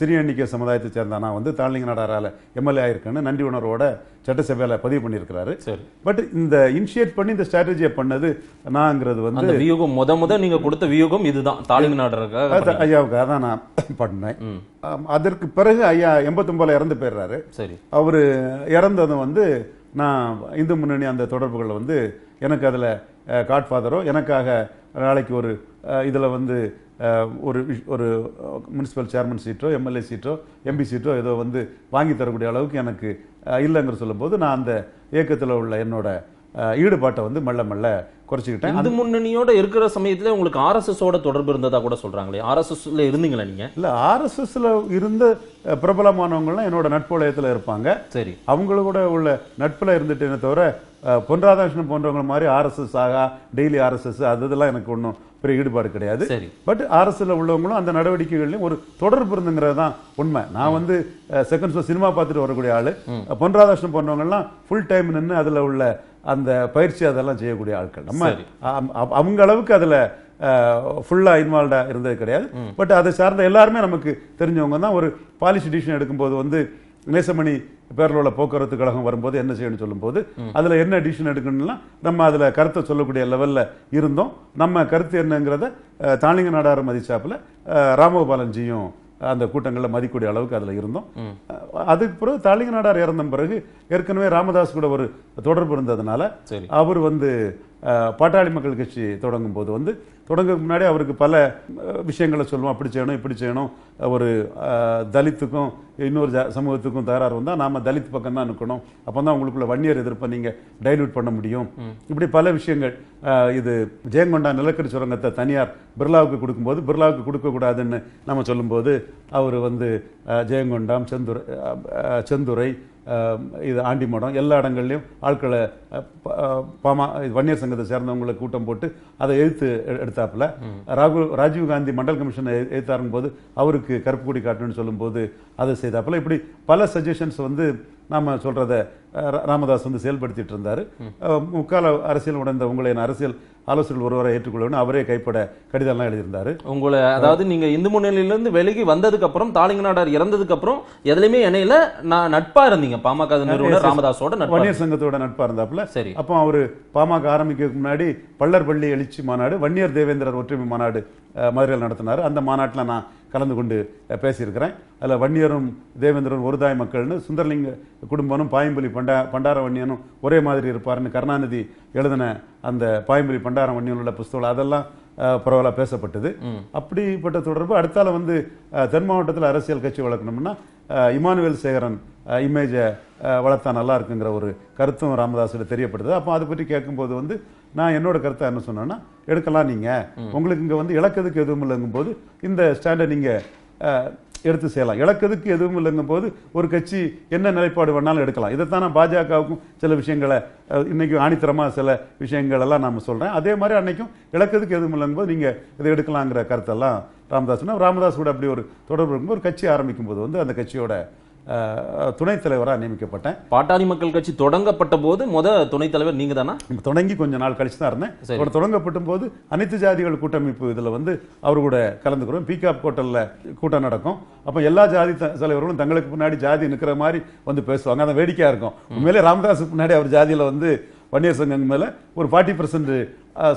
சிறிய எண்ணிக்கை சமுதாயத்தை நான் வந்து தாழ்நிலை நாடாரால எம்எல்ஏ ஆயிருக்குன்னு நன்றி உணர்வோட சட்டசபையில் பதிவு பண்ணியிருக்கிறாரு பட் இந்த இனிஷியேட் பண்ணி இந்த ஸ்ட்ராட்டஜியை பண்ணது நான்ங்கிறது வந்து வியூகம் முத முத நீங்க கொடுத்த வியூகம் இதுதான் தாழ்நிலை நாடாருக்காக ஐயாவுக்கு அதான் நான் பண்ணேன் அதற்கு பிறகு ஐயா எண்பத்தொம்பதில் இறந்து போயிடுறாரு சரி அவர் இறந்ததும் வந்து நான் இந்து முன்னணி அந்த தொடர்புகளை வந்து எனக்கு அதில் காட்ஃபாதரோ எனக்காக நாளைக்கு ஒரு இதில் வந்து ஒரு ஒரு முனிசிபல் சேர்மன் சீட்டோ எம்எல்ஏ சீட்டோ எம்பி சீட்டோ ஏதோ வந்து வாங்கி தரக்கூடிய அளவுக்கு எனக்கு இல்லைங்கிற சொல்லும்போது நான் அந்த இயக்கத்தில் உள்ள என்னோட ஈடுபாட்டை வந்து மெல்ல மெல்ல குறைச்சிக்கிட்டேன் அது முன்னணியோட இருக்கிற சமயத்தில் உங்களுக்கு ஆர்எஸ்எஸோட தொடர்பு இருந்ததாக கூட சொல்கிறாங்களே ஆர்எஸ்எஸ்ல இருந்தீங்களா நீங்கள் இல்லை ஆர்எஸ்எஸ்ல இருந்த பிரபலமானவங்கள்லாம் என்னோட நட்புலயத்தில் இருப்பாங்க சரி அவங்களோட உள்ள நட்பில் இருந்துட்டேனே தவிர பொன்ராதாகிருஷ்ணன் போன்றவங்க மாதிரி ஆர்எஸ்எஸ் ஆகா டெய்லி ஆர்எஸ்எஸ் அது இதெல்லாம் எனக்கு ஒன்றும் பெரிய ஈடுபாடு கிடையாது சரி பட் ஆர்எஸ்எல் உள்ளவங்களும் அந்த நடவடிக்கைகள்லையும் ஒரு தொடர்பு இருந்துங்கிறது தான் உண்மை நான் வந்து செகண்ட் ஷோ சினிமா பார்த்துட்டு வரக்கூடிய ஆள் பொன்ராதாகிருஷ்ணன் போன்றவங்கலாம் ஃபுல் டைம் நின்று அதில் உள்ள அந்த பயிற்சி அதெல்லாம் செய்யக்கூடிய ஆட்கள் நம்ம அவங்க அளவுக்கு அதில் ஃபுல்லாக இன்வால்வ்டாக இருந்தது கிடையாது பட் அதை சார்ந்த எல்லாருமே நமக்கு தெரிஞ்சவங்க தான் ஒரு பாலிசி டிசிஷன் எடுக்கும்போது வந்து நேசமணி பேரில் உள்ள போக்குவரத்து கழகம் வரும்போது என்ன செய்யணும்னு சொல்லும்போது அதில் என்ன டிசிஷன் எடுக்கணும்னா நம்ம அதில் கருத்தை சொல்லக்கூடிய லெவலில் இருந்தோம் நம்ம கருத்து என்னங்கிறத தாளிங்க நாடார மதிச்சாப்பில் ராமகோபாலன்ஜியும் அந்த கூட்டங்களில் மதிக்கூடிய அளவுக்கு அதில் இருந்தோம் அதுக்கு பிறகு தாளிங்க நாடார் இறந்த பிறகு ஏற்கனவே ராமதாஸ் கூட ஒரு தொடர்பு இருந்ததுனால அவர் வந்து பாட்டாளி மக்கள் கட்சி தொடங்கும் போது வந்து தொடங்க முன்னாடி அவருக்கு பல விஷயங்களை சொல்லுவோம் அப்படி செய்யணும் இப்படி செய்யணும் ஒரு தலித்துக்கும் இன்னொரு சமூகத்துக்கும் தகராறு வந்தால் நாம் தலித் பக்கம் தான் நிற்கணும் அப்போ தான் உங்களுக்குள்ள வன்னியர் எதிர்ப்பை நீங்கள் டைல்யூட் பண்ண முடியும் இப்படி பல விஷயங்கள் இது ஜெயங்கொண்டா நிலக்கரி சுரங்கத்தை தனியார் பிர்லாவுக்கு கொடுக்கும்போது பிர்லாவுக்கு கொடுக்கக்கூடாதுன்னு நம்ம சொல்லும்போது அவர் வந்து ஜெயங்கொண்டாம் செந்துரை செந்துரை இது ஆண்டி மடம் எல்லா இடங்கள்லையும் ஆட்களை பாமா வன்னியர் சங்கத்தை சேர்ந்தவங்களை கூட்டம் போட்டு அதை எழுத்து எடுத்தாப்புல ராகுல் ராஜீவ்காந்தி மண்டல் கமிஷனை எழுத்தாருங்கும் போது அவருக்கு கருப்பு கொடி காட்டணும்னு சொல்லும்போது அதை செய்தாப்புல இப்படி பல சஜஷன்ஸ் வந்து நாம் சொல்கிறத ராமதாஸ் வந்து செயல்படுத்திட்டு இருந்தார் முக்கால அரசியல் உடந்த உங்களை அரசியல் ஆலோசனை ஒருவரை ஏற்றுக்கொள்ளணும் அவரே கைப்பட கடிதம்லாம் எழுதியிருந்தார் உங்களை அதாவது நீங்கள் இந்து முன்னணியிலேருந்து விலகி வந்ததுக்கப்புறம் இறந்ததுக்கு இறந்ததுக்கப்புறம் எதுலையுமே இணையில நான் நட்பாக இருந்தீங்க பாமக நிறுவனர் ராமதாஸோட வன்னியர் சங்கத்தோட நட்பாக இருந்தாப்புல சரி அப்போ அவர் பாமக ஆரம்பிக்கிறதுக்கு முன்னாடி பள்ளர் பள்ளி எழுச்சி மாநாடு வன்னியர் தேவேந்திரர் ஒற்றுமை மாநாடு மதுரையில் நடத்தினார் அந்த மாநாட்டில் நான் கலந்து கொண்டு பேசியிருக்கிறேன் அதில் வன்னியரும் தேவேந்திரன் ஒருதாய் மக்கள்னு சுந்தரலிங்க குடும்பமும் பாயம்புலி பண்டா பண்டார வன்னியனும் ஒரே மாதிரி இருப்பார்னு கருணாநிதி எழுதின அந்த பாயம்புலி பண்டார வன்னியன் உள்ள புஸ்தகம் அதெல்லாம் பரவலாக பேசப்பட்டது அப்படிப்பட்ட தொடர்பு அடுத்தால வந்து தென் மாவட்டத்தில் அரசியல் கட்சி வளர்க்கணும்னா இமானுவேல் சேகரன் இமேஜை வளர்த்தா நல்லா இருக்குங்கிற ஒரு கருத்தும் ராமதாஸில் தெரியப்படுது அப்போ அதை பற்றி கேட்கும்போது வந்து நான் என்னோட கருத்தை என்ன சொன்னேன்னா எடுக்கலாம் நீங்கள் உங்களுக்கு இங்கே வந்து இழக்கிறதுக்கு எதுவும் இல்லைங்கும் போது இந்த ஸ்டாண்டை நீங்கள் எடுத்து செய்யலாம் இழக்கிறதுக்கு எதுவும் இல்லைங்கும் போது ஒரு கட்சி என்ன நிலைப்பாடு வேணாலும் எடுக்கலாம் இதைத்தான் நான் பாஜகவுக்கும் சில விஷயங்களை இன்றைக்கி ஆணித்தரமாக சில விஷயங்கள் எல்லாம் நாம் சொல்கிறேன் அதே மாதிரி அன்றைக்கும் இழக்கிறதுக்கு எதுவும் இல்லைங்கும் போது நீங்கள் இதை எடுக்கலாங்கிற கருத்தெல்லாம் ராமதாஸ்னா ராமதாஸ் கூட அப்படி ஒரு தொடர்பு இருக்கும்போது ஒரு கட்சி ஆரம்பிக்கும் போது வந்து அந்த கட்சியோட துணைத் தலைவராக நியமிக்கப்பட்டேன் பாட்டாளி மக்கள் கட்சி தொடங்கப்பட்ட போது முத துணைத் தலைவர் நீங்க தானா தொடங்கி கொஞ்ச நாள் கழிச்சு தான் இருந்தேன் அவர் தொடங்கப்பட்ட போது அனைத்து ஜாதிகள் கூட்டமைப்பு இதில் வந்து அவர் கூட கலந்துக்கிறோம் பிகாப் ஹோட்டலில் கூட்டம் நடக்கும் அப்போ எல்லா ஜாதி தலைவர்களும் தங்களுக்கு முன்னாடி ஜாதி நிற்கிற மாதிரி வந்து பேசுவாங்க அதான் வேடிக்கையாக இருக்கும் உண்மையிலே ராமதாஸுக்கு முன்னாடி அவர் ஜாதியில் வந்து வன்னியர் சங்கம் மேலே ஒரு ஃபார்ட்டி பர்சன்ட்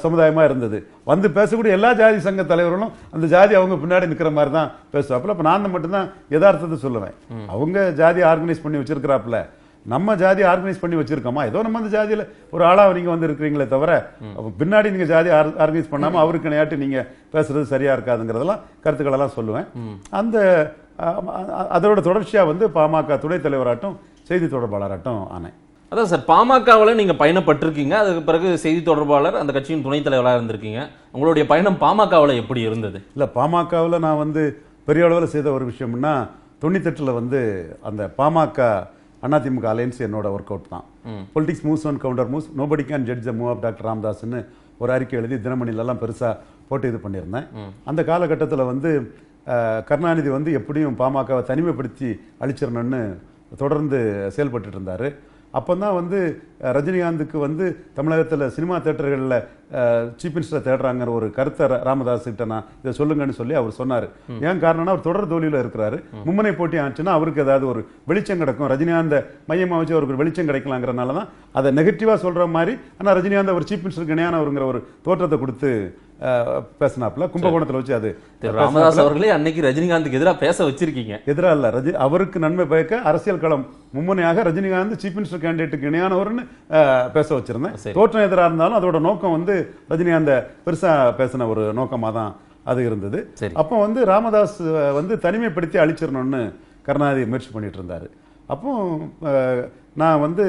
சமுதாயமாக இருந்தது வந்து பேசக்கூடிய எல்லா ஜாதி சங்க தலைவர்களும் அந்த ஜாதி அவங்க பின்னாடி நிற்கிற மாதிரி தான் பேசுவாப்பில் அப்போ நான் மட்டும்தான் யதார்த்தத்தை சொல்லுவேன் அவங்க ஜாதி ஆர்கனைஸ் பண்ணி வச்சிருக்கிறாப்புல நம்ம ஜாதி ஆர்கனைஸ் பண்ணி வச்சிருக்கோமா ஏதோ நம்ம அந்த ஜாதியில் ஒரு ஆளாக நீங்க வந்து இருக்கிறீங்களே தவிர பின்னாடி நீங்கள் ஜாதி ஆர்கனைஸ் பண்ணாமல் அவருக்கு நினையாட்டு நீங்கள் பேசுறது சரியாக இருக்காதுங்கிறதெல்லாம் கருத்துக்களெல்லாம் சொல்லுவேன் அந்த அதோட தொடர்ச்சியாக வந்து பாமக துணைத் தலைவராட்டும் செய்தி தொடர்பாளராட்டும் ஆனேன் அதான் சார் பாமகவில் நீங்கள் பயணப்பட்டிருக்கீங்க அதுக்கு பிறகு செய்தி தொடர்பாளர் அந்த கட்சியின் துணைத் தலைவராக இருந்திருக்கீங்க உங்களுடைய பயணம் பாமகவில் எப்படி இருந்தது இல்லை பாமகவில் நான் வந்து பெரிய அளவில் செய்த ஒரு விஷயம்னா தொண்ணூத்தெட்டில் வந்து அந்த பாமக அதிமுக அலையன்ஸ் என்னோட ஒர்க் அவுட் தான் politics moves one counter moves nobody can judge move of doctor ராம்தாஸ்னு ஒரு அறிக்கை எழுதி தினமணிலெல்லாம் பெருசாக போட்டு இது பண்ணியிருந்தேன் அந்த காலகட்டத்தில் வந்து கருணாநிதி வந்து எப்படியும் பாமகவை தனிமைப்படுத்தி அழிச்சிடணும்னு தொடர்ந்து செயல்பட்டு இருந்தார் அப்போ தான் வந்து ரஜினிகாந்துக்கு வந்து தமிழகத்தில் சினிமா தேட்டர்களில் சீஃப் மினிஸ்டர் தேடுறாங்கிற ஒரு கருத்தை ராமதாஸ் கிட்ட நான் இதை சொல்லுங்கன்னு சொல்லி அவர் சொன்னார் ஏன் காரணம்னா அவர் தொடர் தோழியில் இருக்கிறாரு மும்முனை போட்டி ஆச்சுன்னா அவருக்கு ஏதாவது ஒரு வெளிச்சம் கிடைக்கும் ரஜினிகாந்த மையமாக வச்சு அவருக்கு வெளிச்சம் கிடைக்கலாங்கிறனால தான் அதை நெகட்டிவாக சொல்கிற மாதிரி ஆனால் ரஜினிகாந்த் அவர் சீஃப் மினிஸ்டருக்கு இணையானவருங்கிற ஒரு தோற்றத்தை கொடுத்து பேசினாப்ல கும்பகோணத்தில் வச்சு அது ராமதாஸ் அவர்களே அன்னைக்கு ரஜினிகாந்துக்கு எதிராக பேச வச்சிருக்கீங்க எதிராக இல்லை ரஜி அவருக்கு நன்மை பயக்க அரசியல் களம் மும்முனையாக ரஜினிகாந்த் சீஃப் மினிஸ்டர் கேண்டிடேட்டுக்கு இணையானவர்னு பேச வச்சிருந்தேன் தோற்றம் எதிராக இருந்தாலும் அதோட நோக்கம் வந்து ரஜினிகாந்த பெருசாக பேசின ஒரு நோக்கமாக தான் அது இருந்தது அப்போ வந்து ராமதாஸ் வந்து தனிமைப்படுத்தி அழிச்சிடணும்னு கருணாநிதி முயற்சி பண்ணிட்டு இருந்தாரு அப்போ நான் வந்து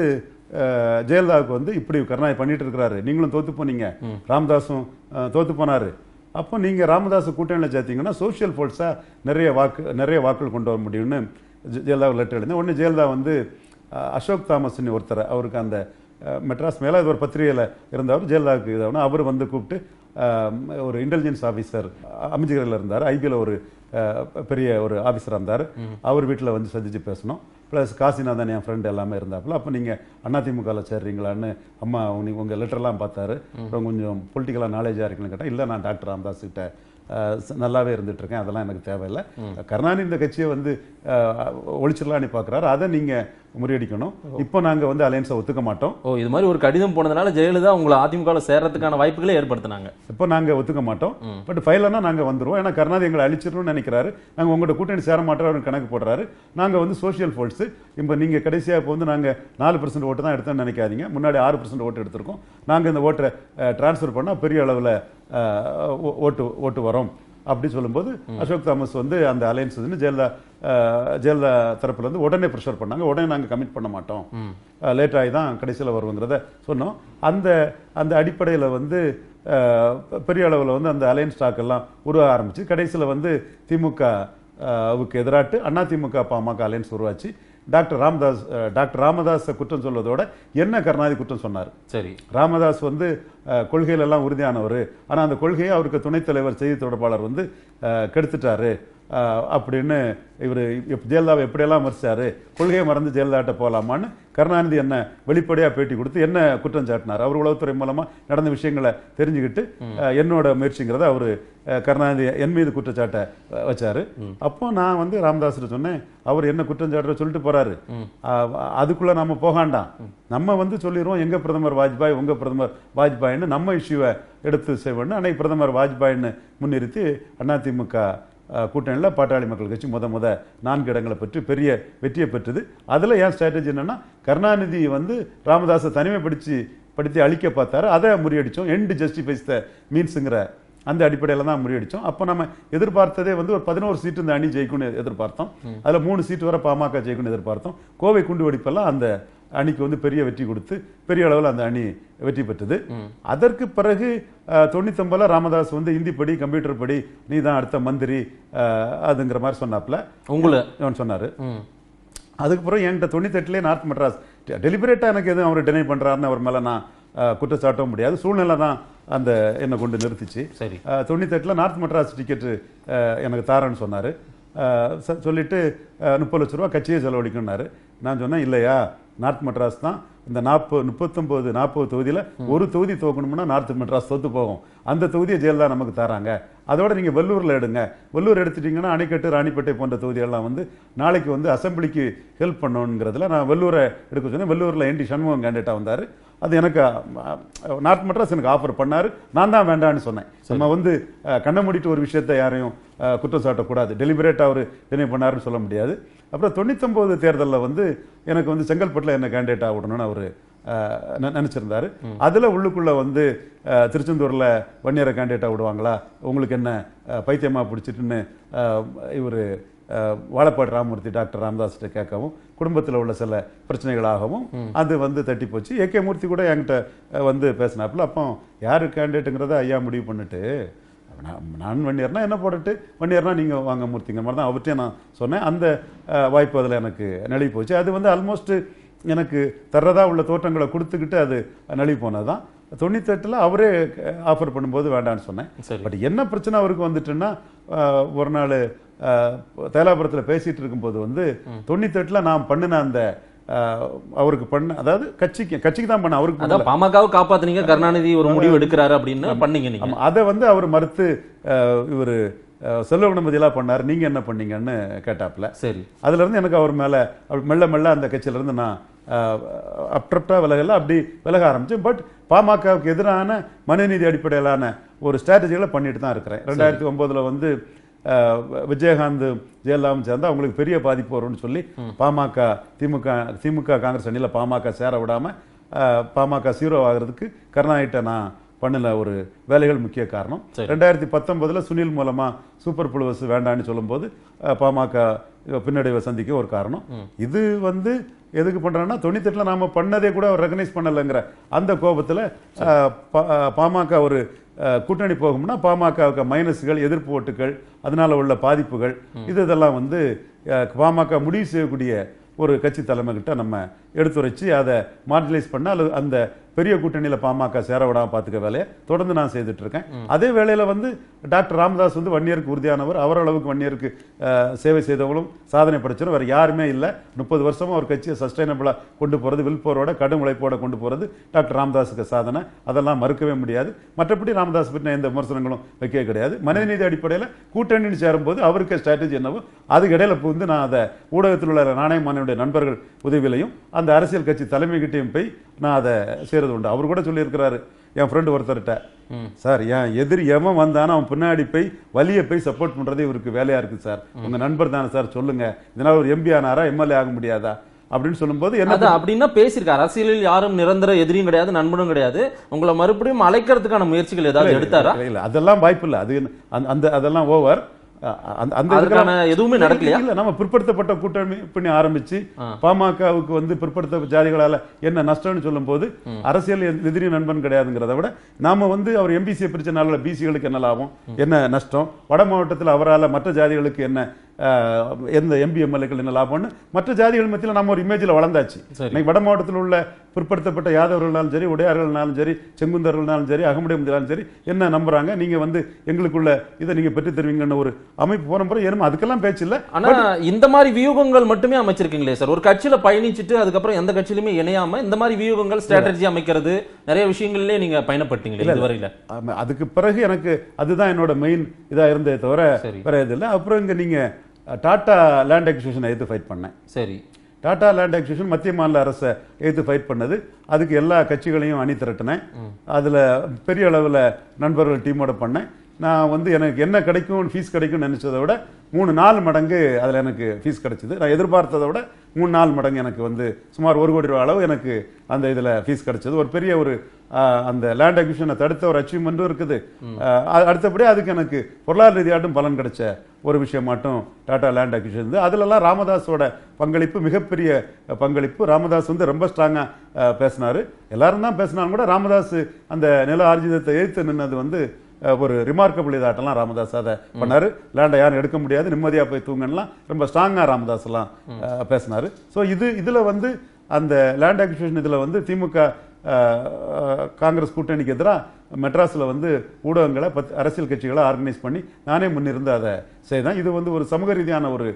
ஜெயலலிதாவுக்கு வந்து இப்படி கருணாய் பண்ணிட்டு இருக்கிறாரு நீங்களும் தோத்து போனீங்க ராமதாஸும் தோத்து போனாரு அப்போ நீங்க ராமதாஸ் கூட்டணியில் சேர்த்தீங்கன்னா சோசியல் ஃபோர்ஸாக நிறைய வாக்கு நிறைய வாக்குகள் கொண்டு வர முடியும்னு ஜெயலலிதா லெட்டர் எழுந்தேன் உடனே ஜெயலலிதா வந்து அசோக் தாமஸ்னு ஒருத்தர் அவருக்கு அந்த மெட்ராஸ் மேலே இது ஒரு பத்திரிகையில் இருந்தவர் ஜெயலலிதாவுக்கு இதாகணும் அவர் வந்து கூப்பிட்டு ஒரு இன்டெலிஜென்ஸ் ஆஃபீஸர் அமைஞ்சிகரில் இருந்தார் ஐபியில் ஒரு பெரிய ஒரு ஆஃபீஸராக இருந்தார் அவர் வீட்டில் வந்து சந்தித்து பேசணும் ப்ளஸ் காசிநாதன் என் ஃப்ரெண்ட் எல்லாமே இருந்தாப்புல அப்போ நீங்கள் அண்ணா திமுகவில் சேர்றீங்களான்னு அம்மா நீங்கள் உங்கள் லெட்டர்லாம் பார்த்தாரு அப்புறம் கொஞ்சம் பொலிட்டிக்கலாக நாலேஜாக இருக்குன்னு கேட்டால் இல்லை நான் டாக்டர் ராம்தாஸ் கிட்ட நல்லாவே இருக்கேன் அதெல்லாம் எனக்கு தேவையில்லை கருணாநிதி இந்த கட்சியை வந்து ஒழிச்சிடலான்னு பார்க்குறாரு அதை நீங்கள் முறியடிக்கணும் இப்போ நாங்கள் வந்து அலையன்ஸை ஒத்துக்க மாட்டோம் ஓ இது மாதிரி ஒரு கடிதம் போனதுனால ஜெயலலிதா உங்களை அதிமுக சேர்றதுக்கான வாய்ப்புகளை ஏற்படுத்தினாங்க இப்போ நாங்கள் ஒத்துக்க மாட்டோம் பட் ஃபைலனா நாங்கள் வந்துருவோம் ஏன்னா கருணாதி எங்களை அழிச்சிடணும்னு நினைக்கிறாரு நாங்க உங்களோட கூட்டணி சேர மாட்டோம் கணக்கு போடுறாரு நாங்கள் வந்து சோஷியல் ஃபோர்ஸு இப்போ நீங்கள் கடைசியாக இப்போ வந்து நாங்கள் நாலு பர்சன்ட் ஓட்டு தான் எடுத்தோம்னு நினைக்காதீங்க முன்னாடி ஆறு பர்சன்ட் ஓட்டு எடுத்திருக்கோம் நாங்கள் இந்த ஓட்டை டிரான்ஸ்ஃபர் பண்ணால் பெரிய அளவில் ஓட்டு ஓட்டு வரோம் அப்படி சொல்லும்போது அசோக் தாமஸ் வந்து அந்த அலையன்ஸ் வந்து ஜெயலலிதா ஜெயலலிதா தரப்புல இருந்து உடனே ப்ரெஷர் பண்ணாங்க உடனே நாங்கள் கமிட் பண்ண மாட்டோம் லேட் ஆகி தான் கடைசியில் வருவோங்கிறத சொன்னோம் அந்த அந்த அடிப்படையில் வந்து பெரிய அளவில் வந்து அந்த அலையன்ஸ் ஸ்டாக் எல்லாம் உருவாக ஆரம்பிச்சு கடைசியில் வந்து திமுக எதிராட்டு அதிமுக பாமக அலையன்ஸ் உருவாச்சு டாக்டர் ராமதாஸ் டாக்டர் ராமதாஸை குற்றம் சொல்வதோட என்ன கருணாநிதி குற்றம் சொன்னார் சரி ராமதாஸ் வந்து கொள்கையிலெல்லாம் உறுதியானவர் ஆனால் அந்த கொள்கையை அவருக்கு துணைத் தலைவர் செய்தி தொடர்பாளர் வந்து கெடுத்துட்டாரு அப்படின்னு இவர் ஜெயலலிதாவை எப்படியெல்லாம் விமர்சித்தார் கொள்கையை மறந்து ஜெயலலிதாட்ட போகலாமான்னு கருணாநிதி என்ன வெளிப்படையாக பேட்டி கொடுத்து என்ன குற்றம் சாட்டினார் அவர் உளவுத்துறை மூலமாக நடந்த விஷயங்களை தெரிஞ்சுக்கிட்டு என்னோட முயற்சிங்கிறத அவர் கருணாநிதி என் மீது குற்றச்சாட்டை வச்சார் அப்போ நான் வந்து ராமதாஸ் சொன்னேன் அவர் என்ன குற்றம் சாட்டுற சொல்லிட்டு போகிறாரு அதுக்குள்ளே நம்ம போகாண்டாம் நம்ம வந்து சொல்லிடுவோம் எங்கள் பிரதமர் வாஜ்பாய் உங்கள் பிரதமர் வாஜ்பாயின்னு நம்ம இஷ்யூவை எடுத்து செய்வோன்னு அன்னைக்கு பிரதமர் வாஜ்பாயின்னு முன்னிறுத்தி அதிமுக கூட்டணியில் பாட்டாளி மக்கள் கட்சி முத முத நான்கு இடங்களை பெற்று பெரிய வெற்றியை பெற்றது அதில் ஏன் ஸ்ட்ராட்டஜி என்னென்னா கருணாநிதி வந்து ராமதாஸை தனிமைப்படுத்தி படுத்தி அழிக்க பார்த்தாரு அதை முறியடித்தோம் எண்டு ஜஸ்டிஃபைஸ் த மீன்ஸுங்கிற அந்த அடிப்படையில் தான் முறியடித்தோம் அப்போ நம்ம எதிர்பார்த்ததே வந்து ஒரு பதினோரு சீட்டு இந்த அணி ஜெயிக்கும்னு எதிர்பார்த்தோம் அதில் மூணு சீட்டு வர பாமக ஜெயிக்கும்னு எதிர்பார்த்தோம் கோவை குண்டு வெடிப்பெல்லாம் அந்த அணிக்கு வந்து பெரிய வெற்றி கொடுத்து பெரிய அளவில் அந்த அணி வெற்றி பெற்றது அதற்கு பிறகு தொண்ணூத்தொம்பதில் ராமதாஸ் வந்து ஹிந்தி படி கம்ப்யூட்டர் படி நீ தான் அடுத்த மந்திரி அதுங்கிற மாதிரி சொன்னாப்ல உங்களை சொன்னார் அதுக்கப்புறம் என்கிட்ட தொண்ணூத்தெட்டுலேயே நார்த் மெட்ராஸ் டெலிபரேட்டாக எனக்கு எதுவும் அவர் டினை பண்ணுறாருன்னு அவர் மேலே நான் குற்றச்சாட்டவும் முடியாது சூழ்நிலை தான் அந்த என்னை கொண்டு நிறுத்திச்சு சரி தொண்ணூத்தெட்டில் நார்த் மெட்ராஸ் டிக்கெட்டு எனக்கு தாரன்னு சொன்னார் சொல்லிட்டு முப்பது லட்ச ரூபா கட்சியை செலவழிக்கணுன்னாரு நான் சொன்னேன் இல்லையா நார்த் மெட்ராஸ் தான் இந்த நாற்பது முப்பத்தொம்போது நாற்பது தொகுதியில் ஒரு தொகுதி தோக்கணும்னா நார்த் மெட்ராஸ் தோத்து போகும் அந்த தொகுதியை தான் நமக்கு தராங்க அதோட நீங்கள் வெள்ளூரில் எடுங்க வெள்ளூர் எடுத்துட்டிங்கன்னா அணைக்கட்டு ராணிப்பேட்டை போன்ற தொகுதியெல்லாம் வந்து நாளைக்கு வந்து அசம்பிளிக்கு ஹெல்ப் பண்ணணுங்கிறதுல நான் வெள்ளூரை எடுக்க சொன்னேன் வெள்ளூரில் என் டி சண்முகம் கேண்டேட்டாக வந்தார் அது எனக்கு நார்த் மெட்ராஸ் எனக்கு ஆஃபர் பண்ணார் நான் தான் வேண்டான்னு சொன்னேன் நம்ம வந்து கண்ணை மூடிட்டு ஒரு விஷயத்தை யாரையும் குற்றம் சாட்டக்கூடாது டெலிபரேட்டாக அவர் டினை பண்ணாருன்னு சொல்ல முடியாது அப்புறம் தொண்ணூத்தொம்பது தேர்தலில் வந்து எனக்கு வந்து செங்கல்பட்டில் என்ன கேண்டிடேட் ஆகணும்னு அவர் நினச்சிருந்தார் அதில் உள்ளுக்குள்ளே வந்து திருச்செந்தூரில் வன்னியரை கேண்டிடேட்டாக விடுவாங்களா உங்களுக்கு என்ன பைத்தியமாக பிடிச்சிட்டுன்னு இவர் வாழப்பாடு ராமமூர்த்தி டாக்டர் ராமதாஸ்கிட்ட கேட்கவும் குடும்பத்தில் உள்ள சில பிரச்சனைகளாகவும் அது வந்து தட்டி போச்சு ஏகே மூர்த்தி கூட என்கிட்ட வந்து பேசினாப்புல அப்போ யார் கேண்டிடேட்டுங்கிறத ஐயா முடிவு பண்ணிட்டு நான் நான் வண்ணியர்னா என்ன போட்டுட்டு வண்ணியர்னா நீங்கள் வாங்க மூர்த்திங்கிற மாதிரி தான் அவர்கிட்டே நான் சொன்னேன் அந்த வாய்ப்பு அதில் எனக்கு நெளி போச்சு அது வந்து ஆல்மோஸ்ட்டு எனக்கு தர்றதாக உள்ள தோட்டங்களை கொடுத்துக்கிட்டு அது நழுவி போனது தான் தொண்ணூத்தெட்டில் அவரே ஆஃபர் பண்ணும்போது வேண்டான்னு சொன்னேன் பட் என்ன பிரச்சனை அவருக்கு வந்துட்டுன்னா ஒரு நாள் தேலாபுரத்தில் பேசிகிட்டு இருக்கும்போது வந்து தொண்ணூத்தெட்டில் நான் பண்ணின அந்த அவருக்கு பண்ண அதாவது கட்சிக்கு கட்சிக்கு தான் பண்ண அவருக்கு பாமகவை காப்பாத்துனீங்க கருணாநிதி ஒரு முடிவு எடுக்கிறாரு அப்படின்னு பண்ணீங்க நீங்க அதை வந்து அவர் மறுத்து இவர் செல்வ குணமதியெல்லாம் பண்ணார் நீங்க என்ன பண்ணீங்கன்னு கேட்டாப்புல சரி அதுல இருந்து எனக்கு அவர் மேல மெல்ல மெல்ல அந்த கட்சியில இருந்து நான் அப்டப்டா விலகல அப்படி விலக ஆரம்பிச்சேன் பட் பாமகவுக்கு எதிரான மனுநீதி அடிப்படையிலான ஒரு ஸ்ட்ராட்டஜிகளை பண்ணிட்டு தான் இருக்கிறேன் ரெண்டாயிரத்தி ஒன்பதுல வந்து விஜயகாந்த் ஜெயலலிதாவும் சேர்ந்தால் அவங்களுக்கு பெரிய பாதிப்பு வரும்னு சொல்லி பாமக திமுக திமுக காங்கிரஸ் அணியில் பாமக சேர விடாமல் பாமக சீரோ ஆகிறதுக்கு கருணாகிட்ட நான் பண்ணல ஒரு வேலைகள் முக்கிய காரணம் ரெண்டாயிரத்தி பத்தொன்பதில் சுனில் மூலமாக சூப்பர் புலுவஸ் வேண்டான்னு சொல்லும்போது பாமக பின்னடைவை சந்திக்க ஒரு காரணம் இது வந்து எதுக்கு பண்ணுறாங்கன்னா தொண்ணூத்தெட்டில் நாம பண்ணதே கூட அவர் ரெகனைஸ் பண்ணலைங்கிற அந்த கோபத்தில் பாமக ஒரு கூட்டணி போகும்னா பாமகவுக்கு மைனஸ்கள் எதிர்ப்பு ஓட்டுகள் அதனால் உள்ள பாதிப்புகள் இது இதெல்லாம் வந்து பாமக முடிவு செய்யக்கூடிய ஒரு கட்சி தலைமை கிட்ட நம்ம எடுத்துரைச்சு அதை மார்ஜினைஸ் பண்ண அல்லது அந்த பெரிய கூட்டணியில் பாமக சேர விடாமல் பார்த்துக்க வேலையை தொடர்ந்து நான் செய்துட்டு இருக்கேன் அதே வேளையில் வந்து டாக்டர் ராமதாஸ் வந்து வன்னியருக்கு உறுதியானவர் அவர் அளவுக்கு வன்னியருக்கு சேவை செய்தவங்களும் சாதனை படைச்சவரும் வேறு யாருமே இல்லை முப்பது வருஷமும் ஒரு கட்சியை சஸ்டைனபிளாக கொண்டு போகிறது வில்போரோட கடும் உழைப்போட கொண்டு போகிறது டாக்டர் ராமதாஸுக்கு சாதனை அதெல்லாம் மறுக்கவே முடியாது மற்றபடி ராமதாஸ் பற்றின எந்த விமர்சனங்களும் வைக்க கிடையாது மனிதநீதி அடிப்படையில் கூட்டணின்னு சேரும்போது அவருக்கு ஸ்ட்ராட்டஜி என்னவோ அதுக்கு இடையில வந்து நான் அதை ஊடகத்தில் உள்ள நாணயமானுடைய நண்பர்கள் உதவியிலையும் அந்த அரசியல் கட்சி தலைமை கிட்டையும் போய் நான் அதை சேர செய்கிறது உண்டு அவர் கூட சொல்லியிருக்கிறாரு என் ஃப்ரெண்டு ஒருத்தர்கிட்ட சார் என் எதிர் எவன் வந்தானோ அவன் பின்னாடி போய் வலியை போய் சப்போர்ட் பண்ணுறது இவருக்கு வேலையாக இருக்குது சார் உங்கள் நண்பர் தானே சார் சொல்லுங்கள் இதனால் ஒரு எம்பி ஆனாரா எம்எல்ஏ ஆக முடியாதா அப்படின்னு சொல்லும்போது என்ன அப்படின்னா பேசியிருக்காரு அரசியலில் யாரும் நிரந்தர எதிரியும் கிடையாது நண்பனும் கிடையாது உங்களை மறுபடியும் அழைக்கிறதுக்கான முயற்சிகள் ஏதாவது எடுத்தாரா இல்லை அதெல்லாம் வாய்ப்பு இல்லை அது அந்த அதெல்லாம் ஓவர் அந்த எதுவுமே நடக்கலையா நம்ம பிற்படுத்தப்பட்ட கூட்டணி பண்ணி ஆரம்பிச்சு பாமகவுக்கு வந்து பிற்படுத்த ஜாதிகளால என்ன நஷ்டம்னு போது அரசியல் எதிரி நண்பன் கிடையாதுங்கிறத விட நாம வந்து அவர் எம்பிசியை பிரிச்சனால பிசிகளுக்கு என்ன லாபம் என்ன நஷ்டம் வட மாவட்டத்தில் அவரால் மற்ற ஜாதிகளுக்கு என்ன எந்த எம்பி எம்எல்ஏக்கள் என்ன லாபம்னு மற்ற ஜாதிகள் மத்தியில் நம்ம ஒரு இமேஜில் வளர்ந்தாச்சு இன்னைக்கு வட மாவட்டத்தில் உள்ள பிற்படுத்தப்பட்ட யாதவர்களாலும் சரி உடையார்கள்னாலும் சரி செங்குந்தர்கள்னாலும் சரி முதலாலும் சரி என்ன நம்புறாங்க நீங்கள் வந்து எங்களுக்குள்ள இதை நீங்கள் பெற்று தருவீங்கன்னு ஒரு அமைப்பு போன பிறகு ஏன்னா அதுக்கெல்லாம் பேச்சு இல்லை ஆனால் இந்த மாதிரி வியூகங்கள் மட்டுமே அமைச்சிருக்கீங்களே சார் ஒரு கட்சியில் பயணிச்சுட்டு அதுக்கப்புறம் எந்த கட்சியிலுமே இணையாமல் இந்த மாதிரி வியூகங்கள் ஸ்ட்ராட்டஜி அமைக்கிறது நிறைய விஷயங்கள்லேயே நீங்கள் பயணப்பட்டீங்களே இதுவரையில் அதுக்கு பிறகு எனக்கு அதுதான் என்னோட மெயின் இதாக இருந்ததை தவிர வேற இதில்லை அப்புறம் இங்கே நீங்கள் டாடா லேண்ட் அக்விசிஷனை எதிர்த்து ஃபைட் பண்ணேன் சரி டாடா லேண்ட் அக்விசிஷன் மத்திய மாநில அரசை எதிர்த்து ஃபைட் பண்ணது அதுக்கு எல்லா கட்சிகளையும் அணி திரட்டினேன் அதில் பெரிய அளவில் நண்பர்கள் டீமோட பண்ணேன் நான் வந்து எனக்கு என்ன கிடைக்கும் ஃபீஸ் கிடைக்கும்னு நினச்சதை விட மூணு நாலு மடங்கு அதில் எனக்கு ஃபீஸ் கிடச்சிது நான் எதிர்பார்த்ததை விட மூணு நாலு மடங்கு எனக்கு வந்து சுமார் ஒரு கோடி ரூபா அளவு எனக்கு அந்த இதில் ஃபீஸ் கிடச்சிது ஒரு பெரிய ஒரு அந்த லேண்ட் அக்யூஷனை தடுத்த ஒரு அச்சீவ்மெண்ட்டும் இருக்குது அடுத்தபடி அதுக்கு எனக்கு பொருளாதார ரீதியாட்டும் பலன் கிடைச்ச ஒரு மட்டும் டாடா லேண்ட் அக்யூஷன் இருந்து அதிலெல்லாம் ராமதாஸோட பங்களிப்பு மிகப்பெரிய பங்களிப்பு ராமதாஸ் வந்து ரொம்ப ஸ்ட்ராங்காக பேசினார் எல்லாரும் தான் பேசினாலும் கூட ராமதாஸ் அந்த நில ஆர்ஜிதத்தை எழுத்து நின்னது வந்து ஒரு ரிமார்க்கபிள் இதாட்டெல்லாம் ராமதாஸ் அதை பண்ணார் லேண்டை யாரும் எடுக்க முடியாது நிம்மதியாக போய் தூங்கன்னா ரொம்ப ஸ்ட்ராங்காக ராமதாஸ்லாம் பேசினார் ஸோ இது இதில் வந்து அந்த லேண்ட் அக்யூஷன் இதில் வந்து திமுக காங்கிரஸ் கூட்டணிக்கு எதிராக மெட்ராஸில் வந்து ஊடகங்களை பத் அரசியல் கட்சிகளை ஆர்கனைஸ் பண்ணி நானே முன்னிருந்து அதை செய்தேன் இது வந்து ஒரு சமூக ரீதியான ஒரு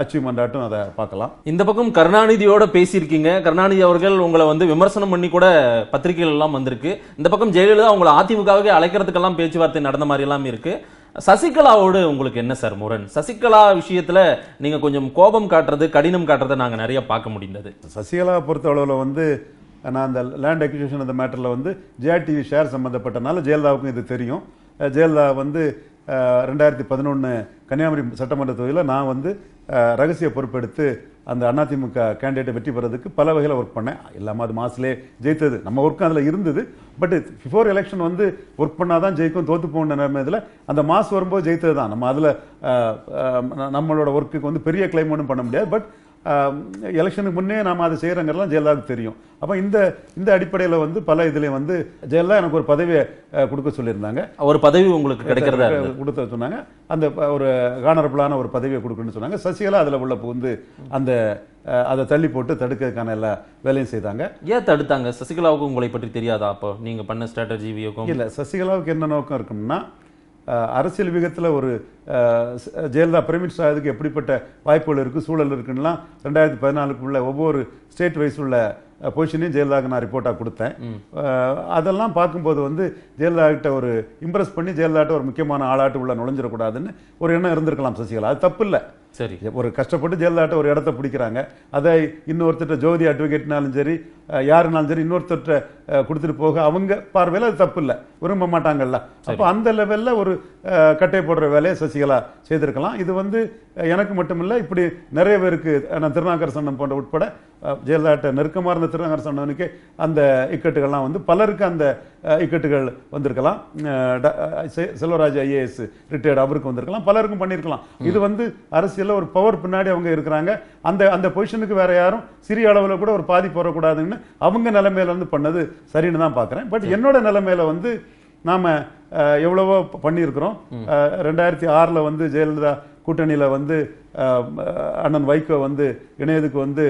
அச்சீவ்மெண்ட்டாட்டும் அதை பார்க்கலாம் இந்த பக்கம் கருணாநிதியோட பேசியிருக்கீங்க கருணாநிதி அவர்கள் உங்களை வந்து விமர்சனம் பண்ணி கூட பத்திரிகைகள் எல்லாம் வந்திருக்கு இந்த பக்கம் ஜெயலலிதா உங்களை அதிமுகவே அழைக்கிறதுக்கெல்லாம் பேச்சுவார்த்தை நடந்த மாதிரி எல்லாம் இருக்கு சசிகலாவோடு உங்களுக்கு என்ன சார் முரண் சசிகலா விஷயத்தில் நீங்கள் கொஞ்சம் கோபம் காட்டுறது கடினம் காட்டுறதை நாங்கள் நிறைய பார்க்க முடிந்தது சசிகலா அளவில் வந்து நான் அந்த லேண்ட் அக்யூஷன் அந்த மேட்டரில் வந்து ஜேடிவி ஷேர் சம்மந்தப்பட்டனால ஜெயலலிதாவுக்கும் இது தெரியும் ஜெயலலிதா வந்து ரெண்டாயிரத்தி பதினொன்று கன்னியாகுமரி சட்டமன்ற தொகுதியில் நான் வந்து ரகசிய பொறுப்பெடுத்து அந்த அதிமுக கேண்டிடேட்டை வெற்றி பெறதுக்கு பல வகையில் ஒர்க் பண்ணேன் இல்லாமல் அது மாசிலே ஜெயித்தது நம்ம ஒர்க்கும் அதில் இருந்தது பட் பிஃபோர் எலெக்ஷன் வந்து ஒர்க் பண்ணால் தான் ஜெயிக்கும் தோற்று போன நிலைமையில் அந்த மாஸ் வரும்போது ஜெயித்தது தான் நம்ம அதில் நம்மளோட ஒர்க்குக்கு வந்து பெரிய கிளைம் ஒன்றும் பண்ண முடியாது பட் எலெக்ஷனுக்கு முன்னே நாம் அதை செய்கிறங்கிறலாம் ஜெயலலிதாவுக்கு தெரியும் அப்போ இந்த இந்த அடிப்படையில் வந்து பல இதுலேயும் வந்து ஜெயலலிதா எனக்கு ஒரு பதவியை கொடுக்க சொல்லியிருந்தாங்க ஒரு பதவி உங்களுக்கு கிடைக்கிறதா கொடுத்த சொன்னாங்க அந்த ஒரு கானரபுளான ஒரு பதவியை கொடுக்குன்னு சொன்னாங்க சசிகலா அதில் உள்ள புகுந்து அந்த அதை தள்ளி போட்டு தடுக்கிறதுக்கான எல்லா வேலையும் செய்தாங்க ஏன் தடுத்தாங்க சசிகலாவுக்கு உங்களை பற்றி தெரியாதா அப்போ நீங்கள் பண்ண ஸ்ட்ராட்டஜி இல்லை சசிகலாவுக்கு என்ன நோக்கம் இருக்கும்னா அரசியல் விகத்தில் ஒரு ஜெயலலிதா பிரமிட் ஆகிறதுக்கு எப்படிப்பட்ட வாய்ப்புகள் இருக்குது சூழல் இருக்குன்னா ரெண்டாயிரத்தி பதினாலுக்கு உள்ள ஒவ்வொரு ஸ்டேட் வைஸ் உள்ள பொசிஷனையும் ஜெயலலிதாவுக்கு நான் ரிப்போர்ட்டாக கொடுத்தேன் அதெல்லாம் பார்க்கும்போது வந்து கிட்ட ஒரு இம்ப்ரெஸ் பண்ணி ஜெயலலிதாட்ட ஒரு முக்கியமான ஆளாட்டு உள்ள நுழைஞ்சிடக்கூடாதுன்னு ஒரு எண்ணம் இருந்திருக்கலாம் சசிகலா அது தப்பு இல்லை சரி ஒரு கஷ்டப்பட்டு ஜெயலலிதாட்ட ஒரு இடத்த பிடிக்கிறாங்க அதை இன்னொருத்தட்ட ஜோதி அட்வொகேட்னாலும் சரி யாருனாலும் சரி இன்னொருத்தர்கிட்ட கொடுத்துட்டு போக அவங்க பார்வையில் அது தப்பு இல்லை விரும்ப மாட்டாங்கல்ல அப்போ அந்த லெவலில் ஒரு கட்டை போடுற வேலையை சசிகலா செய்திருக்கலாம் இது வந்து எனக்கு மட்டுமில்லை இப்படி நிறைய பேருக்கு நான் திருநாகர் சன்னம் போன்ற உட்பட ஜெயலலிதாட்ட நெருக்கமாக இருந்த திருநாகர் சன்னனுக்கு அந்த இக்கட்டுகள்லாம் வந்து பலருக்கு அந்த இக்கட்டுகள் வந்திருக்கலாம் செல்வராஜ் ஐஏஎஸ் ரிட்டையர்டு அவருக்கு வந்திருக்கலாம் பலருக்கும் பண்ணியிருக்கலாம் இது வந்து அரசியலில் ஒரு பவர் பின்னாடி அவங்க இருக்கிறாங்க அந்த அந்த பொசிஷனுக்கு வேற யாரும் சிறிய அளவில் கூட ஒரு பாதிப்பு வரக்கூடாதுன்னு அப்படின்னு அவங்க நிலைமையிலேருந்து பண்ணது சரின்னு தான் பார்க்குறேன் பட் என்னோட நிலைமையில வந்து நாம் எவ்வளவோ பண்ணியிருக்கிறோம் ரெண்டாயிரத்தி ஆறில் வந்து ஜெயலலிதா கூட்டணியில் வந்து அண்ணன் வைகோ வந்து இணையதுக்கு வந்து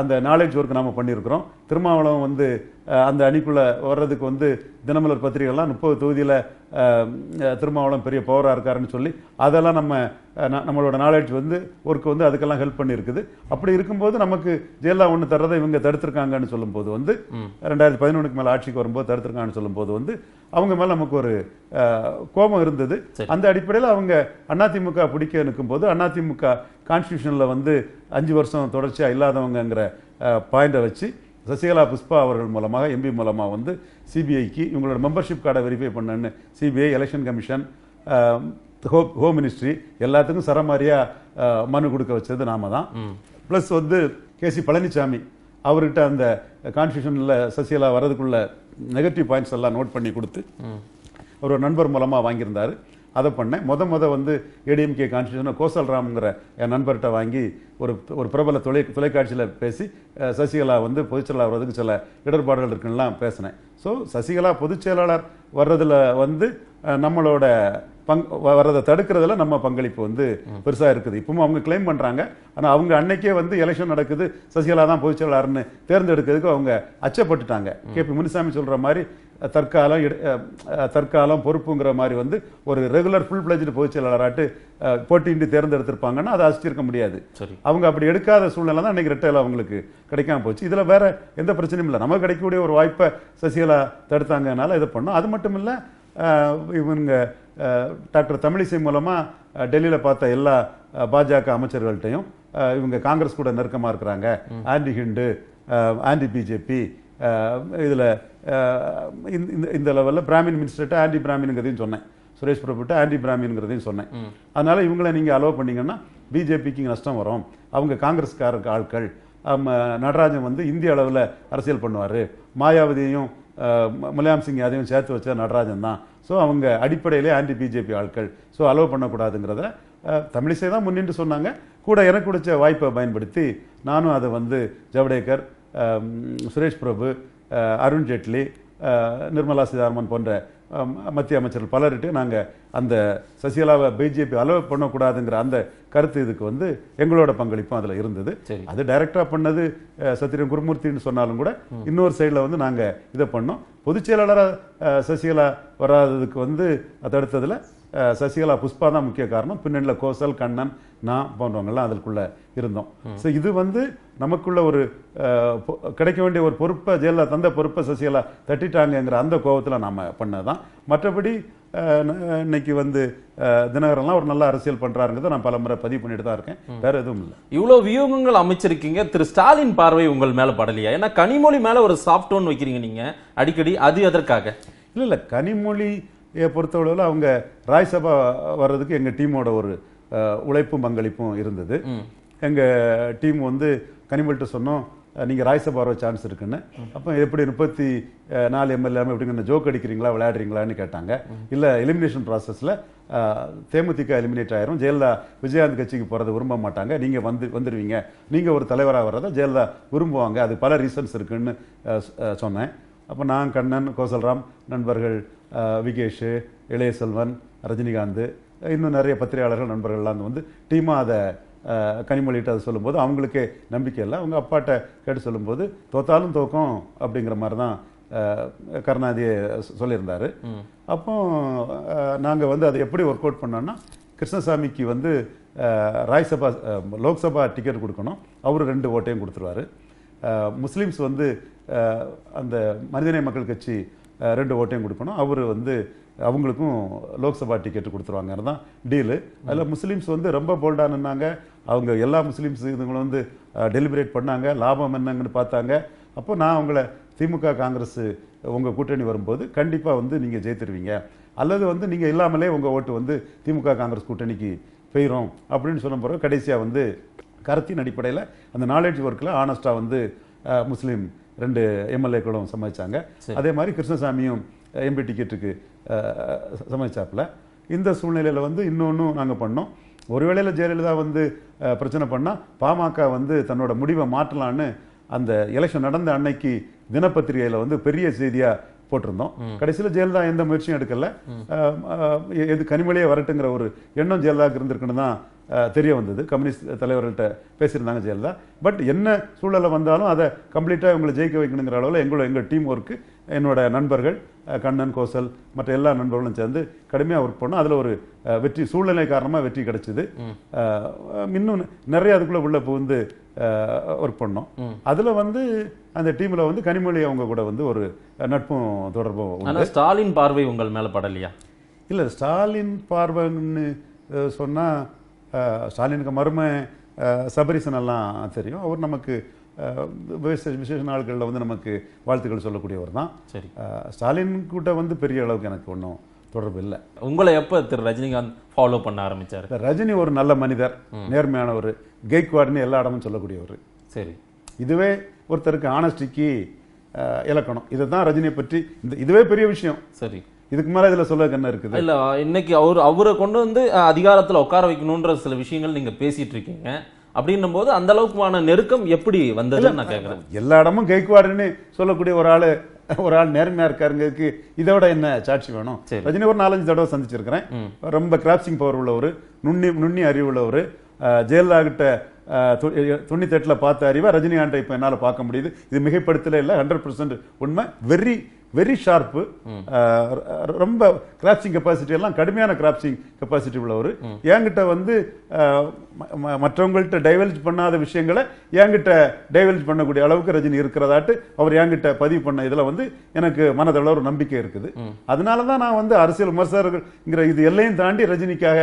அந்த நாலேஜ் ஒர்க் நாம் பண்ணியிருக்கிறோம் திருமாவளவன் வந்து அந்த அணிக்குள்ளே வர்றதுக்கு வந்து தினமலர் பத்திரிகைலாம் முப்பது தொகுதியில் திருமாவளம் பெரிய பவராக இருக்காருன்னு சொல்லி அதெல்லாம் நம்ம நம்மளோட நாலேஜ் வந்து ஒர்க் வந்து அதுக்கெல்லாம் ஹெல்ப் பண்ணியிருக்குது அப்படி இருக்கும்போது நமக்கு ஜெயலலிதா ஒன்று தர்றதை இவங்க தடுத்திருக்காங்கன்னு சொல்லும்போது வந்து ரெண்டாயிரத்தி பதினொன்றுக்கு மேலே ஆட்சிக்கு வரும்போது தடுத்திருக்காங்கன்னு சொல்லும்போது வந்து அவங்க மேலே நமக்கு ஒரு கோபம் இருந்தது அந்த அடிப்படையில் அவங்க அதிமுக பிடிக்க நிற்கும்போது அதிமுக கான்ஸ்டியூஷனில் வந்து அஞ்சு வருஷம் தொடர்ச்சியாக இல்லாதவங்கங்கிற பாயிண்டை வச்சு சசிகலா புஷ்பா அவர்கள் மூலமாக எம்பி மூலமாக வந்து சிபிஐக்கு இவங்களோட மெம்பர்ஷிப் கார்டை வெரிஃபை பண்ணன்னு CBI election commission home home ministry எல்லாத்துக்கும் சரமாரியாக மனு கொடுக்க வச்சது நாம தான் ப்ளஸ் வந்து கே சி பழனிசாமி அவர்கிட்ட அந்த கான்ஸ்டியூஷனில் சசிகலா வர்றதுக்குள்ள நெகட்டிவ் பாயிண்ட்ஸ் எல்லாம் நோட் பண்ணி கொடுத்து அவர் நண்பர் மூலமாக வாங்கியிருந்தார் அதை பண்ணேன் மொத மொதல் வந்து ஏடிஎம்கே கான்ஸ்டியூஷனை கோசல் ராம்ங்கிற என் நண்பர்கிட்ட வாங்கி ஒரு ஒரு பிரபல தொலை தொலைக்காட்சியில் பேசி சசிகலா வந்து பொதுச்செயலாளர் வர்றதுக்கு சில இடர்பாடுகள் இருக்குன்னெலாம் பேசினேன் ஸோ சசிகலா பொதுச்செயலாளர் வர்றதில் வந்து நம்மளோட பங் வரதை தடுக்கிறதுல நம்ம பங்களிப்பு வந்து பெருசாக இருக்குது இப்பவும் அவங்க கிளைம் பண்ணுறாங்க ஆனால் அவங்க அன்னைக்கே வந்து எலெக்ஷன் நடக்குது சசிகலா தான் பொதுச் செயலாளர்னு தேர்ந்தெடுக்கிறதுக்கு அவங்க அச்சப்பட்டுட்டாங்க கே பி முனிசாமி சொல்கிற மாதிரி தற்காலம் தற்காலம் பொறுப்புங்கிற மாதிரி வந்து ஒரு ரெகுலர் ஃபுல் பிளஜ்டு பொதுச் செயலாளராட்டு போட்டியின்றி தேர்ந்தெடுத்திருப்பாங்கன்னா அதை அசிச்சிருக்க முடியாது அவங்க அப்படி எடுக்காத சூழ்நிலை தான் அன்றைக்கி ரெட்டையில் அவங்களுக்கு கிடைக்காம போச்சு இதில் வேற எந்த பிரச்சனையும் இல்லை நமக்கு கிடைக்கக்கூடிய ஒரு வாய்ப்பை சசிகலா தடுத்தாங்கனால இதை பண்ணோம் அது மட்டும் இல்லை இவங்க டாக்டர் தமிழிசை மூலமாக டெல்லியில் பார்த்த எல்லா பாஜக அமைச்சர்கள்ட்டையும் இவங்க காங்கிரஸ் கூட நெருக்கமாக இருக்கிறாங்க ஆன்டி ஹிண்டு ஆன்டி பிஜேபி இதில் இந்த லெவலில் பிராமின் மினிஸ்டர்கிட்ட ஆன்டி பிராமின்ங்கிறதையும் சொன்னேன் சுரேஷ் பிரபுட்ட ஆன்டி பிராமின்ங்கிறதையும் சொன்னேன் அதனால் இவங்களை நீங்கள் அலோவ் பண்ணிங்கன்னா பிஜேபிக்கு நஷ்டம் வரும் அவங்க காங்கிரஸ்காரருக்கு ஆட்கள் நடராஜன் வந்து இந்திய அளவில் அரசியல் பண்ணுவார் மாயாவதியையும் முலாயம் சிங் யாதையும் சேர்த்து வச்சா நடராஜன் தான் ஸோ அவங்க அடிப்படையிலே ஆன்டி பிஜேபி ஆட்கள் ஸோ அலோவ் பண்ணக்கூடாதுங்கிறத தமிழிசை தான் முன்னின்று சொன்னாங்க கூட எனக்கு கொடுத்த வாய்ப்பை பயன்படுத்தி நானும் அதை வந்து ஜவடேகர் சுரேஷ் பிரபு அருண்ஜேட்லி நிர்மலா சீதாராமன் போன்ற மத்திய அமைச்சர்கள் பலர்கிட்ட நாங்கள் அந்த சசிகலாவை பிஜேபி அலோவ் பண்ணக்கூடாதுங்கிற அந்த கருத்து இதுக்கு வந்து எங்களோட பங்களிப்பும் அதில் இருந்தது அது டைரக்டாக பண்ணது சத்திரம் குருமூர்த்தின்னு சொன்னாலும் கூட இன்னொரு சைடில் வந்து நாங்கள் இதை பண்ணோம் பொதுச் செயலாளராக சசிகலா வராததுக்கு வந்து தடுத்ததில் சசிகலா புஷ்பா தான் முக்கிய காரணம் பின்னணியில் கோசல் கண்ணன் நான் போன்றவங்கெல்லாம் அதற்குள்ளே இருந்தோம் ஸோ இது வந்து நமக்குள்ள ஒரு கிடைக்க வேண்டிய ஒரு பொறுப்பை ஜெயலலிதா தந்த பொறுப்பை சசிகலா தட்டிட்டாங்கிற அந்த கோபத்தில் நாம் பண்ணதான் மற்றபடி இன்னைக்கு வந்து தினகரன்லாம் ஒரு நல்ல அரசியல் பண்றாருங்கிறத நான் பல முறை பதிவு பண்ணிட்டு தான் இருக்கேன் வேற எதுவும் இல்லை இவ்வளோ வியூகங்கள் அமைச்சிருக்கீங்க திரு ஸ்டாலின் பார்வை உங்கள் மேல படலையா ஏன்னா கனிமொழி மேல ஒரு சாஃப்ட் டோன் வைக்கிறீங்க நீங்க அடிக்கடி அது எதற்காக இல்லை இல்லை கனிமொழி பொறுத்தவரை அவங்க ராஜ்சபா வர்றதுக்கு எங்கள் டீமோட ஒரு உழைப்பும் பங்களிப்பும் இருந்தது எங்கள் டீம் வந்து கனிமல்ட்டு சொன்னோம் நீங்கள் ராஜ்யசபா வர சான்ஸ் இருக்குன்னு அப்போ எப்படி முப்பத்தி நாலு எம்எல்ஏ எப்படிங்க ஜோக் அடிக்கிறீங்களா விளையாடுறீங்களான்னு கேட்டாங்க இல்லை எலிமினேஷன் ப்ராசஸில் தேமுதிக எலிமினேட் ஆயிரும் ஜெயலலிதா விஜயாந்த் கட்சிக்கு போகிறத விரும்ப மாட்டாங்க நீங்கள் வந்து வந்துடுவீங்க நீங்கள் ஒரு தலைவராக வர்றதை ஜெயலலிதா விரும்புவாங்க அது பல ரீசன்ஸ் இருக்குன்னு சொன்னேன் அப்போ நான் கண்ணன் கோசல்ராம் நண்பர்கள் விகேஷ் இளைய செல்வன் ரஜினிகாந்த் இன்னும் நிறைய பத்திரிகையாளர்கள் நண்பர்கள்லாம் வந்து டீமாக அதை கனிமொழிகிட்ட அதை சொல்லும்போது அவங்களுக்கு நம்பிக்கை இல்லை அவங்க அப்பாட்ட கேட்டு சொல்லும்போது தோத்தாலும் தோக்கம் அப்படிங்கிற மாதிரி தான் கருணாநிதியை சொல்லியிருந்தார் அப்போ நாங்கள் வந்து அதை எப்படி ஒர்க் அவுட் பண்ணோன்னா கிருஷ்ணசாமிக்கு வந்து ராஜ்யசபா லோக்சபா டிக்கெட் கொடுக்கணும் அவர் ரெண்டு ஓட்டையும் கொடுத்துருவாரு முஸ்லீம்ஸ் வந்து அந்த மனிதநேய மக்கள் கட்சி ரெண்டு ஓட்டையும் கொடுக்கணும் அவர் வந்து அவங்களுக்கும் லோக்சபா டிக்கெட் கொடுத்துருவாங்க தான் டீலு அதில் முஸ்லீம்ஸ் வந்து ரொம்ப போல்டானுன்னாங்க அவங்க எல்லா முஸ்லீம்ஸ் இதுங்களும் வந்து டெலிபரேட் பண்ணாங்க லாபம் என்னங்கன்னு பார்த்தாங்க அப்போ நான் அவங்கள திமுக காங்கிரஸ் உங்கள் கூட்டணி வரும்போது கண்டிப்பாக வந்து நீங்கள் ஜெயித்துருவீங்க அல்லது வந்து நீங்கள் இல்லாமலே உங்கள் ஓட்டு வந்து திமுக காங்கிரஸ் கூட்டணிக்கு போயிடும் அப்படின்னு சொல்லும் பிறகு கடைசியாக வந்து கருத்தின் அடிப்படையில் அந்த நாலேஜ் ஒர்க்கில் ஆனஸ்ட்டாக வந்து முஸ்லீம் ரெண்டு எம்எல்ஏக்களும் சமாளித்தாங்க அதே மாதிரி கிருஷ்ணசாமியும் எம்பி டிக்கெட்டுக்கு சமைச்சாப்பில் இந்த சூழ்நிலையில் வந்து இன்னொன்றும் நாங்கள் பண்ணோம் ஒருவேளையில் ஜெயலலிதா வந்து பிரச்சனை பண்ணால் பாமக வந்து தன்னோட முடிவை மாற்றலான்னு அந்த எலெக்ஷன் நடந்த அன்னைக்கு தினப்பத்திரிகையில் வந்து பெரிய செய்தியாக போட்டிருந்தோம் கடைசியில் ஜெயலலிதா எந்த முயற்சியும் எடுக்கல எது கனிமொழியே வரட்டுங்கிற ஒரு எண்ணம் ஜெயலலிதாவுக்கு இருந்திருக்குன்னு தான் தெரிய வந்தது கம்யூனிஸ்ட் தலைவர்கள்ட்ட பேசியிருந்தாங்க ஜெயலலிதா பட் என்ன சூழலில் வந்தாலும் அதை கம்ப்ளீட்டாக இவங்களை ஜெயிக்க வைக்கணுங்கிற அளவில் எங்களோட எங்கள் டீம் ஒர்க்கு என்னோட நண்பர்கள் கண்ணன் கோசல் மற்ற எல்லா நண்பர்களும் சேர்ந்து கடுமையாக ஒர்க் பண்ணோம் அதில் ஒரு வெற்றி சூழ்நிலை காரணமாக வெற்றி கிடைச்சிது இன்னும் நிறைய அதுக்குள்ளே உள்ளே புகுந்து ஒர்க் பண்ணோம் அதில் வந்து அந்த டீமில் வந்து கனிமொழி அவங்க கூட வந்து ஒரு நட்பும் தொடர்பும் ஸ்டாலின் பார்வை உங்கள் மேலே படலையா இல்லை ஸ்டாலின் பார்வைன்னு சொன்னால் ஸ்டாலினுக்கு மருமை சபரிசன் எல்லாம் தெரியும் அவர் நமக்கு விசேஷ விசேஷ நாட்களில் வந்து நமக்கு வாழ்த்துக்கள் சொல்லக்கூடியவர் தான் சரி ஸ்டாலின் கூட்ட வந்து பெரிய அளவுக்கு எனக்கு ஒன்றும் தொடர்பு இல்லை உங்களை எப்போ திரு ரஜினிகாந்த் ஃபாலோ பண்ண ஆரம்பித்தார் ரஜினி ஒரு நல்ல மனிதர் நேர்மையானவர் கேக்வாட்னு எல்லா இடமும் சொல்லக்கூடியவர் சரி இதுவே ஒருத்தருக்கு ஆனஸ்டிக்கு இலக்கணம் இதை தான் ரஜினியை பற்றி இந்த இதுவே பெரிய விஷயம் சரி இதுக்கு மேலே இதில் சொல்ல என்ன இருக்குது இல்லை இன்னைக்கு அவர் அவரை கொண்டு வந்து அதிகாரத்தில் உட்கார வைக்கணுன்ற சில விஷயங்கள் நீங்கள் பேசிகிட்டு இருக்கீங்க அப்படின்னும் போது அந்த அளவுக்குமான நெருக்கம் எப்படி வந்ததுன்னு நான் கேட்குறேன் எல்லா இடமும் கேக்குவாடுன்னு சொல்லக்கூடிய ஒரு ஆள் ஒரு ஆள் நேர்மையா இருக்காருங்க இதை விட என்ன சாட்சி வேணும் ரஜினி ஒரு நாலஞ்சு தடவை சந்திச்சிருக்கிறேன் ரொம்ப கிராப்சிங் பவர் உள்ளவர் நுண்ணி நுண்ணி அறிவு உள்ளவர் துணி தொண்ணூத்தெட்டில் பார்த்த அறிவா ரஜினிகாந்தை இப்போ என்னால் பார்க்க முடியுது இது மிகைப்படுத்தல இல்லை ஹண்ட்ரட் பர்சன்ட் உண்மை வெரி வெரி ஷார்ப்பு ரொம்ப கிராப்சிங் கெப்பாசிட்டி எல்லாம் கடுமையான கிராப்சிங் கெப்பாசிட்டி உள்ளவர் என்கிட்ட வந்து மற்றவங்கள்ட்ட டைவல்ஜ் பண்ணாத விஷயங்களை என்கிட்ட டைவல்ஜ் பண்ணக்கூடிய அளவுக்கு ரஜினி இருக்கிறதாட்டு அவர் என்கிட்ட பதிவு பண்ண இதில் வந்து எனக்கு மனதளவில் ஒரு நம்பிக்கை இருக்குது அதனால தான் நான் வந்து அரசியல் விமர்சகர்கள்ங்கிற இது எல்லையும் தாண்டி ரஜினிக்காக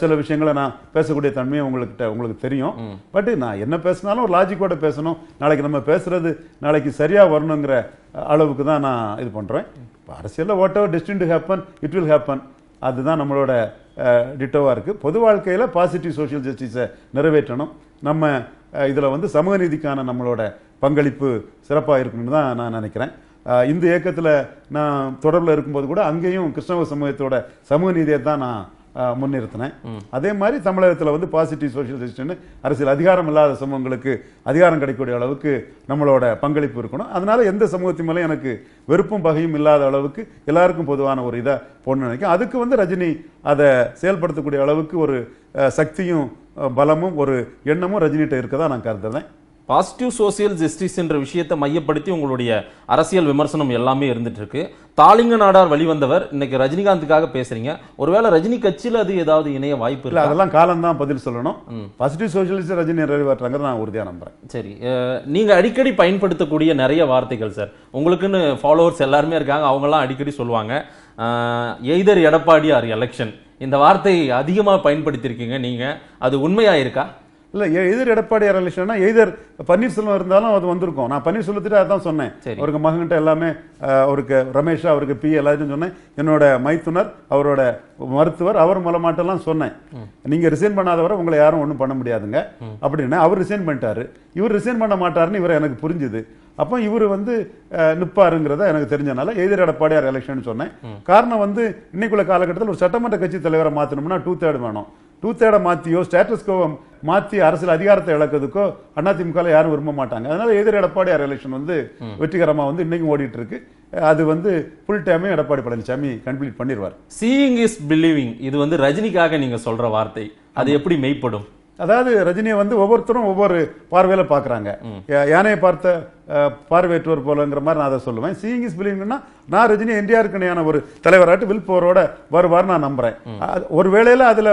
சில விஷயங்களை நான் பேசக்கூடிய தன்மையை உங்கள்கிட்ட உங்களுக்கு தெரியும் பட் நான் என்ன பேசினாலும் ஒரு லாஜிக்கோட பேசணும் நாளைக்கு நம்ம பேசுறது நாளைக்கு சரியாக வரணுங்கிற அளவுக்கு தான் நான் நான் இது பண்ணுறேன் இப்போ அரசியலில் whatever destined to happen it will happen அதுதான் நம்மளோட டிட்டோவாக இருக்குது பொது வாழ்க்கையில் பாசிட்டிவ் சோஷியல் ஜஸ்டிஸை நிறைவேற்றணும் நம்ம இதில் வந்து சமூக நீதிக்கான நம்மளோட பங்களிப்பு சிறப்பாக இருக்குன்னு தான் நான் நினைக்கிறேன் இந்த இயக்கத்தில் நான் தொடர்பில் இருக்கும்போது கூட அங்கேயும் கிருஷ்ணவ சமூகத்தோட சமூக நீதியை தான் நான் முன்னிறுத்தினேன் அதே மாதிரி தமிழகத்தில் வந்து பாசிட்டிவ் சோஷியலைசேஷன் அரசியல் அதிகாரம் இல்லாத சமூகங்களுக்கு அதிகாரம் கிடைக்கக்கூடிய அளவுக்கு நம்மளோட பங்களிப்பு இருக்கணும் அதனால எந்த சமூகத்தின் மேலே எனக்கு வெறுப்பும் பகையும் இல்லாத அளவுக்கு எல்லாருக்கும் பொதுவான ஒரு இதாக போடணும்னு நினைக்கும் அதுக்கு வந்து ரஜினி அதை செயல்படுத்தக்கூடிய அளவுக்கு ஒரு சக்தியும் பலமும் ஒரு எண்ணமும் ரஜினிகிட்ட இருக்கதான் நான் கருதுறேன் பாசிட்டிவ் சோசியல் ஜஸ்டிஸ் என்ற விஷயத்தை மையப்படுத்தி உங்களுடைய அரசியல் விமர்சனம் எல்லாமே இருந்துட்டு இருக்கு தாலிங்க நாடார் வழிவந்தவர் இன்னைக்கு ரஜினிகாந்துக்காக பேசுறீங்க ஒருவேளை ரஜினி கட்சியில் அது ஏதாவது இணைய வாய்ப்பு இல்லை அதெல்லாம் காலம் தான் பதில் சொல்லணும் பாசிட்டிவ் சோசியலிஸ்ட் ரஜினி நிறைவேற்றாங்கிறது நான் உறுதியாக நம்புறேன் சரி நீங்கள் அடிக்கடி பயன்படுத்தக்கூடிய நிறைய வார்த்தைகள் சார் உங்களுக்குன்னு ஃபாலோவர்ஸ் எல்லாருமே இருக்காங்க அவங்களாம் அடிக்கடி சொல்லுவாங்க எய்தர் எடப்பாடி ஆர் எலெக்ஷன் இந்த வார்த்தை அதிகமாக பயன்படுத்தியிருக்கீங்க நீங்கள் அது உண்மையாக இருக்கா இல்லை எதிர் எடப்பாடி அரலேஷனா எதிர் பன்னீர்செல்வம் இருந்தாலும் அது வந்திருக்கும் நான் பன்னீர்செல்வத்திட்ட அதான் சொன்னேன் அவருக்கு மகன்கிட்ட எல்லாமே அவருக்கு ரமேஷா அவருக்கு பி எல்லாத்தையும் சொன்னேன் என்னோட மைத்துனர் அவரோட மருத்துவர் அவர் மூலமாட்டெல்லாம் சொன்னேன் நீங்கள் ரிசைன் பண்ணாதவரை உங்களை யாரும் ஒன்றும் பண்ண முடியாதுங்க அப்படின்னு அவர் ரிசைன் பண்ணிட்டாரு இவர் ரிசைன் பண்ண மாட்டாருன்னு இவர் எனக்கு புரிஞ்சுது அப்போ இவர் வந்து நிற்பாருங்கிறத எனக்கு தெரிஞ்சனால எதிர் எடப்பாடியார் எலெக்ஷன் சொன்னேன் காரணம் வந்து இன்னைக்குள்ள காலகட்டத்தில் ஒரு சட்டமன்ற கட்சி தலைவரை மாற்றணும்னா டூ தேர்ட் வேணும் டூத்தேடை மாற்றியோ ஸ்டேட்டஸ்கோ மாற்றி அரசியல் அதிகாரத்தை இழக்கிறதுக்கோ அதிமுக யாரும் விரும்ப மாட்டாங்க அதனால எதிர் எடப்பாடி எலெக்ஷன் வந்து வெற்றிகரமாக வந்து இன்னைக்கும் ஓடிட்டு இருக்கு அது வந்து ஃபுல் டைமே எடப்பாடி பழனிசாமி கம்ப்ளீட் பண்ணிடுவார் சீயிங் இஸ் பிலீவிங் இது வந்து ரஜினிக்காக நீங்க சொல்ற வார்த்தை அது எப்படி மெய்ப்படும் அதாவது ரஜினியை வந்து ஒவ்வொருத்தரும் ஒவ்வொரு பார்வையில் பார்க்குறாங்க யானையை பார்த்த பார்வையற்றோர் போலங்கிற மாதிரி நான் அதை சொல்லுவேன் சீயிங் இஸ் பிலிங்னா நான் ரஜினி என்டிஆருக்குணையான ஒரு தலைவராட்டு வில் போரோட வருவார் நான் நம்புறேன் ஒரு வேளையில் அதில்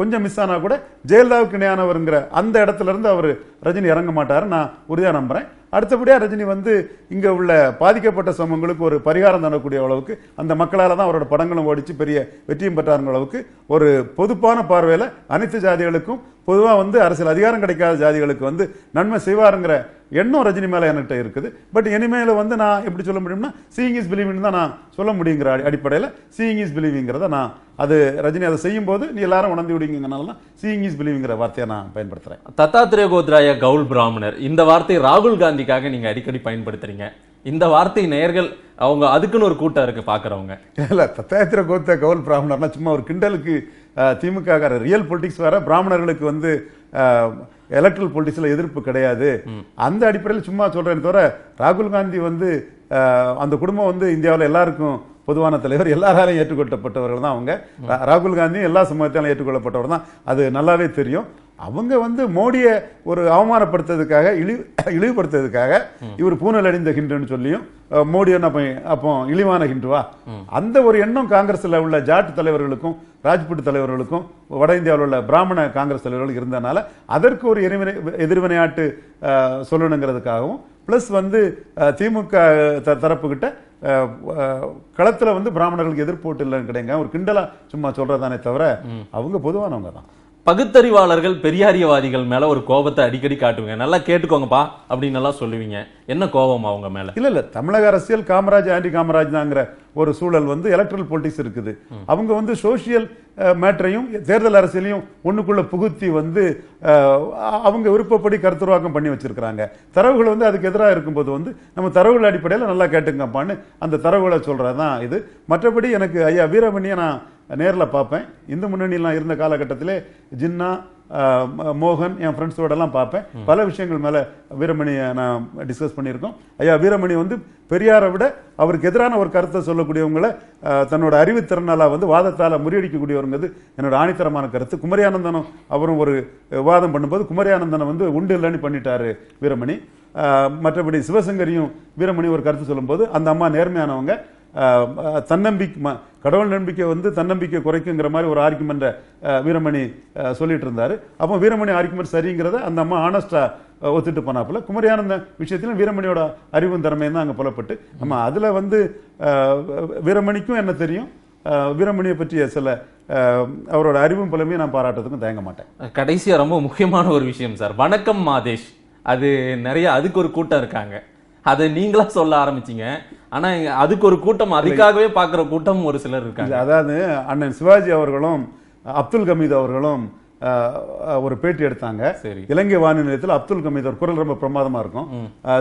கொஞ்சம் மிஸ் ஆனால் கூட ஜெயலலிதாவுக்கு இணையானவருங்கிற அந்த இடத்துல இருந்து அவர் ரஜினி இறங்க மாட்டார் நான் உறுதியாக நம்புறேன் அடுத்தபடியாக ரஜினி வந்து இங்கே உள்ள பாதிக்கப்பட்ட சமங்களுக்கு ஒரு பரிகாரம் தரக்கூடிய அளவுக்கு அந்த மக்களால் தான் அவரோட படங்களும் ஓடிச்சு பெரிய வெற்றியும் பெற்றாருங்க அளவுக்கு ஒரு பொதுப்பான பார்வையில் அனைத்து ஜாதிகளுக்கும் பொதுவாக வந்து அரசியல் அதிகாரம் கிடைக்காத ஜாதிகளுக்கு வந்து நன்மை செய்வாருங்கிற எண்ணம் ரஜினி மேலே என்கிட்ட இருக்குது பட் இனிமேல் வந்து நான் எப்படி சொல்ல முடியும்னா சீயிங் இஸ் பிலீவிங் தான் நான் சொல்ல முடியுங்கிற அடிப்படையில் சீயிங் இஸ் பிலீவிங்கிறத நான் அது ரஜினி அதை செய்யும் போது நீ எல்லாரும் உணர்ந்து விடுங்கிறனால தான் சீயிங் இஸ் பிலீவிங்கிற வார்த்தையை நான் பயன்படுத்துகிறேன் தத்தாத்ரே கோத்ராய கவுல் பிராமணர் இந்த வார்த்தை ராகுல் காந்திக்காக நீங்கள் அடிக்கடி பயன்படுத்துறீங்க இந்த வார்த்தை நேர்கள் அவங்க அதுக்குன்னு ஒரு கூட்டம் இருக்கு பாக்குறவங்க இல்லை தத்தாயத்திர கோத்த கவுல் பிராமணர்னா சும்மா ஒரு கிண்டலுக்கு திமுக ரியல் பொலிட்டிக்ஸ் வேற பிராமணர்களுக்கு வந்து எலக்ட்ரல் பொலிட்டிக்ஸில் எதிர்ப்பு கிடையாது அந்த அடிப்படையில் சும்மா சொல்கிறேன் தவிர ராகுல் காந்தி வந்து அந்த குடும்பம் வந்து இந்தியாவில் எல்லாருக்கும் பொதுவான தலைவர் எல்லாராலையும் ஏற்றுக்கொள்ளப்பட்டவர்கள் தான் அவங்க ராகுல் காந்தியும் எல்லா சமூகத்தாலும் ஏற்றுக்கொள்ளப்பட்டவர் தான் அது நல்லாவே தெரியும் அவங்க வந்து மோடியை ஒரு அவமானப்படுத்துறதுக்காக இழி இழிவுபடுத்துறதுக்காக இவர் பூனல் ஹிண்டுன்னு சொல்லியும் மோடி என்ன அப்போ இழிவான கின்றுவா அந்த ஒரு எண்ணம் காங்கிரஸில் உள்ள ஜாட் தலைவர்களுக்கும் ராஜ்புட் தலைவர்களுக்கும் வட இந்தியாவில் உள்ள பிராமண காங்கிரஸ் தலைவர்கள் இருந்தனால அதற்கு ஒரு எதிர்வினை எதிர்வினையாட்டு சொல்லணுங்கிறதுக்காகவும் பிளஸ் வந்து திமுக தரப்புக்கிட்ட களத்தில் வந்து பிராமணர்களுக்கு எதிர்ப்போட்டு இல்லைன்னு கிடையாங்க ஒரு கிண்டலா சும்மா சொல்றதானே தவிர அவங்க பொதுவானவங்க தான் பகுத்தறிவாளர்கள் பெரியாரியவாதிகள் மேல ஒரு கோபத்தை அடிக்கடி காட்டுவீங்க நல்லா கேட்டுக்கோங்கப்பா அப்படின்னு எல்லாம் சொல்லுவீங்க என்ன கோபம் அவங்க மேல இல்ல இல்ல தமிழக அரசியல் காமராஜ் ஆண்டி காமராஜ் தாங்கிற ஒரு சூழல் வந்து எலக்ட்ரல் பொலிட்டிக்ஸ் இருக்குது அவங்க வந்து சோசியல் மேட்டரையும் தேர்தல் அரசியலையும் ஒண்ணுக்குள்ள புகுத்தி வந்து அவங்க விருப்பப்படி கருத்துருவாக்கம் பண்ணி வச்சிருக்கிறாங்க தரவுகள் வந்து அதுக்கு எதிராக இருக்கும்போது வந்து நம்ம தரவுகள் அடிப்படையில் நல்லா கேட்டுங்கப்பான்னு அந்த தரவுகளை சொல்கிறது தான் இது மற்றபடி எனக்கு ஐயா வீரமணியை நான் நேரில் பார்ப்பேன் இந்து முன்னணியெலாம் இருந்த காலகட்டத்தில் ஜின்னா மோகன் என் ஃப்ரெண்ட்ஸோடலாம் பார்ப்பேன் பல விஷயங்கள் மேலே வீரமணியை நான் டிஸ்கஸ் பண்ணியிருக்கோம் ஐயா வீரமணி வந்து பெரியாரை விட அவருக்கு எதிரான ஒரு கருத்தை சொல்லக்கூடியவங்களை தன்னோட அறிவுத்திறனால வந்து வாதத்தால் முறியடிக்கக்கூடியவருங்கிறது என்னோட ஆணித்தரமான கருத்து குமரியானந்தனும் அவரும் ஒரு வாதம் பண்ணும்போது குமரியானந்தனை வந்து உண்டு இல்லைன்னு பண்ணிட்டாரு வீரமணி மற்றபடி சிவசங்கரியும் வீரமணி ஒரு கருத்து சொல்லும்போது அந்த அம்மா நேர்மையானவங்க தன்னம்பிக்கை கடவுள் நம்பிக்கை வந்து தன்னம்பிக்கை குறைக்குங்கிற மாதிரி ஒரு ஆர்குமெண்ட்டை வீரமணி சொல்லிட்டு இருந்தார் அப்போ வீரமணி ஆர்குமெண்ட் சரிங்கிறத அந்த அம்மா ஆனஸ்டாக ஒத்துட்டு போனாப்புல குமரியானந்த விஷயத்திலும் வீரமணியோட அறிவும் திறமையும் தான் அங்கே புலப்பட்டு நம்ம அதில் வந்து வீரமணிக்கும் என்ன தெரியும் வீரமணியை பற்றிய சில அவரோட அறிவும் புலமையும் நான் பாராட்டுறதுக்கும் தயங்க மாட்டேன் கடைசியாக ரொம்ப முக்கியமான ஒரு விஷயம் சார் வணக்கம் மாதேஷ் அது நிறைய அதுக்கு ஒரு கூட்டம் இருக்காங்க அதை நீங்களா சொல்ல ஆரம்பிச்சீங்க ஆனா அதுக்கு ஒரு கூட்டம் அதுக்காகவே பாக்குற கூட்டம் ஒரு சிலர் இருக்காங்க அதாவது அண்ணன் சிவாஜி அவர்களும் அப்துல் கமீத் அவர்களும் ஒரு பேட்டி எடுத்தாங்க இலங்கை வானொலி நிலையத்தில் அப்துல் கமீத் ஒரு குரல் ரொம்ப பிரமாதமா இருக்கும்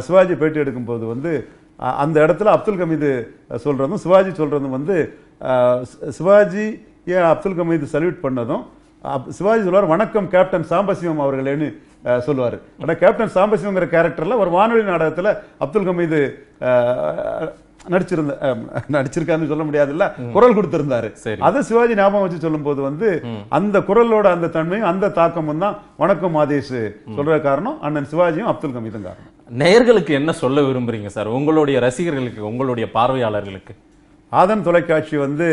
சிவாஜி பேட்டி எடுக்கும் போது வந்து அந்த இடத்துல அப்துல் கமீது சொல்றதும் சிவாஜி சொல்றதும் வந்து சிவாஜி ஏன் அப்துல் கமீது சல்யூட் பண்ணதும் சிவாஜி சொல்வார் வணக்கம் கேப்டன் சாம்பசிவம் அவர்களேன்னு சொல்லுவார் ஆனால் கேப்டன் சாம்பசிவங்கிற கேரக்டரில் ஒரு வானொலி நாடகத்தில் அப்துல் ஹமீது நடிச்சிருந்த நடிச்சிருக்காருன்னு சொல்ல முடியாதுல்ல குரல் கொடுத்திருந்தாரு அதை சிவாஜி ஞாபகம் வச்சு சொல்லும்போது வந்து அந்த குரலோட அந்த தன்மையும் அந்த தாக்கமும் தான் வணக்கம் ஆதேஷ் சொல்ற காரணம் அண்ணன் சிவாஜியும் அப்துல் கமிதும் காரணம் நேயர்களுக்கு என்ன சொல்ல விரும்புறீங்க சார் உங்களுடைய ரசிகர்களுக்கு உங்களுடைய பார்வையாளர்களுக்கு ஆதன் தொலைக்காட்சி வந்து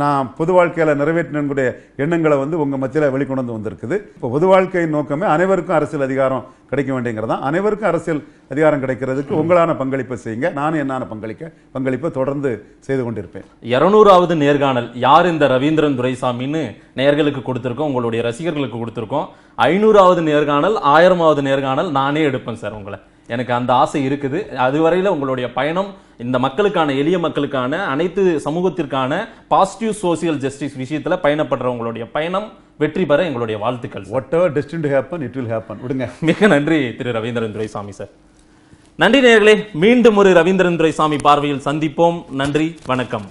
நான் பொது வாழ்க்கையில் நிறைவேற்றினுடைய எண்ணங்களை வந்து உங்கள் மத்தியில் வெளிக்கொண்டு வந்திருக்குது இப்போ பொது வாழ்க்கையின் நோக்கமே அனைவருக்கும் அரசியல் அதிகாரம் கிடைக்க வேண்டியங்கிறதான் அனைவருக்கும் அரசியல் அதிகாரம் கிடைக்கிறதுக்கு உங்களான பங்களிப்பை செய்யுங்க நானும் என்னான பங்களிக்க பங்களிப்பை தொடர்ந்து செய்து கொண்டிருப்பேன் இரநூறாவது நேர்காணல் யார் இந்த ரவீந்திரன் துரைசாமின்னு நேர்களுக்கு கொடுத்துருக்கோம் உங்களுடைய ரசிகர்களுக்கு கொடுத்துருக்கோம் ஐநூறாவது நேர்காணல் ஆயிரமாவது நேர்காணல் நானே எடுப்பேன் சார் உங்களை எனக்கு அந்த ஆசை இருக்குது அதுவரையில் உங்களுடைய பயணம் இந்த மக்களுக்கான எளிய மக்களுக்கான அனைத்து சமூகத்திற்கான பாசிட்டிவ் சோசியல் ஜஸ்டிஸ் விஷயத்தில் பயணப்படுறவங்களுடைய பயணம் வெற்றி பெற எங்களுடைய வாழ்த்துக்கள் whatever destined to happen it will happen விடுங்க மிக நன்றி திரு ரவீந்திரன் துரைசாமி சார் நன்றி நேர்களே மீண்டும் ஒரு ரவீந்திரன் துரைசாமி பார்வையில் சந்திப்போம் நன்றி வணக்கம்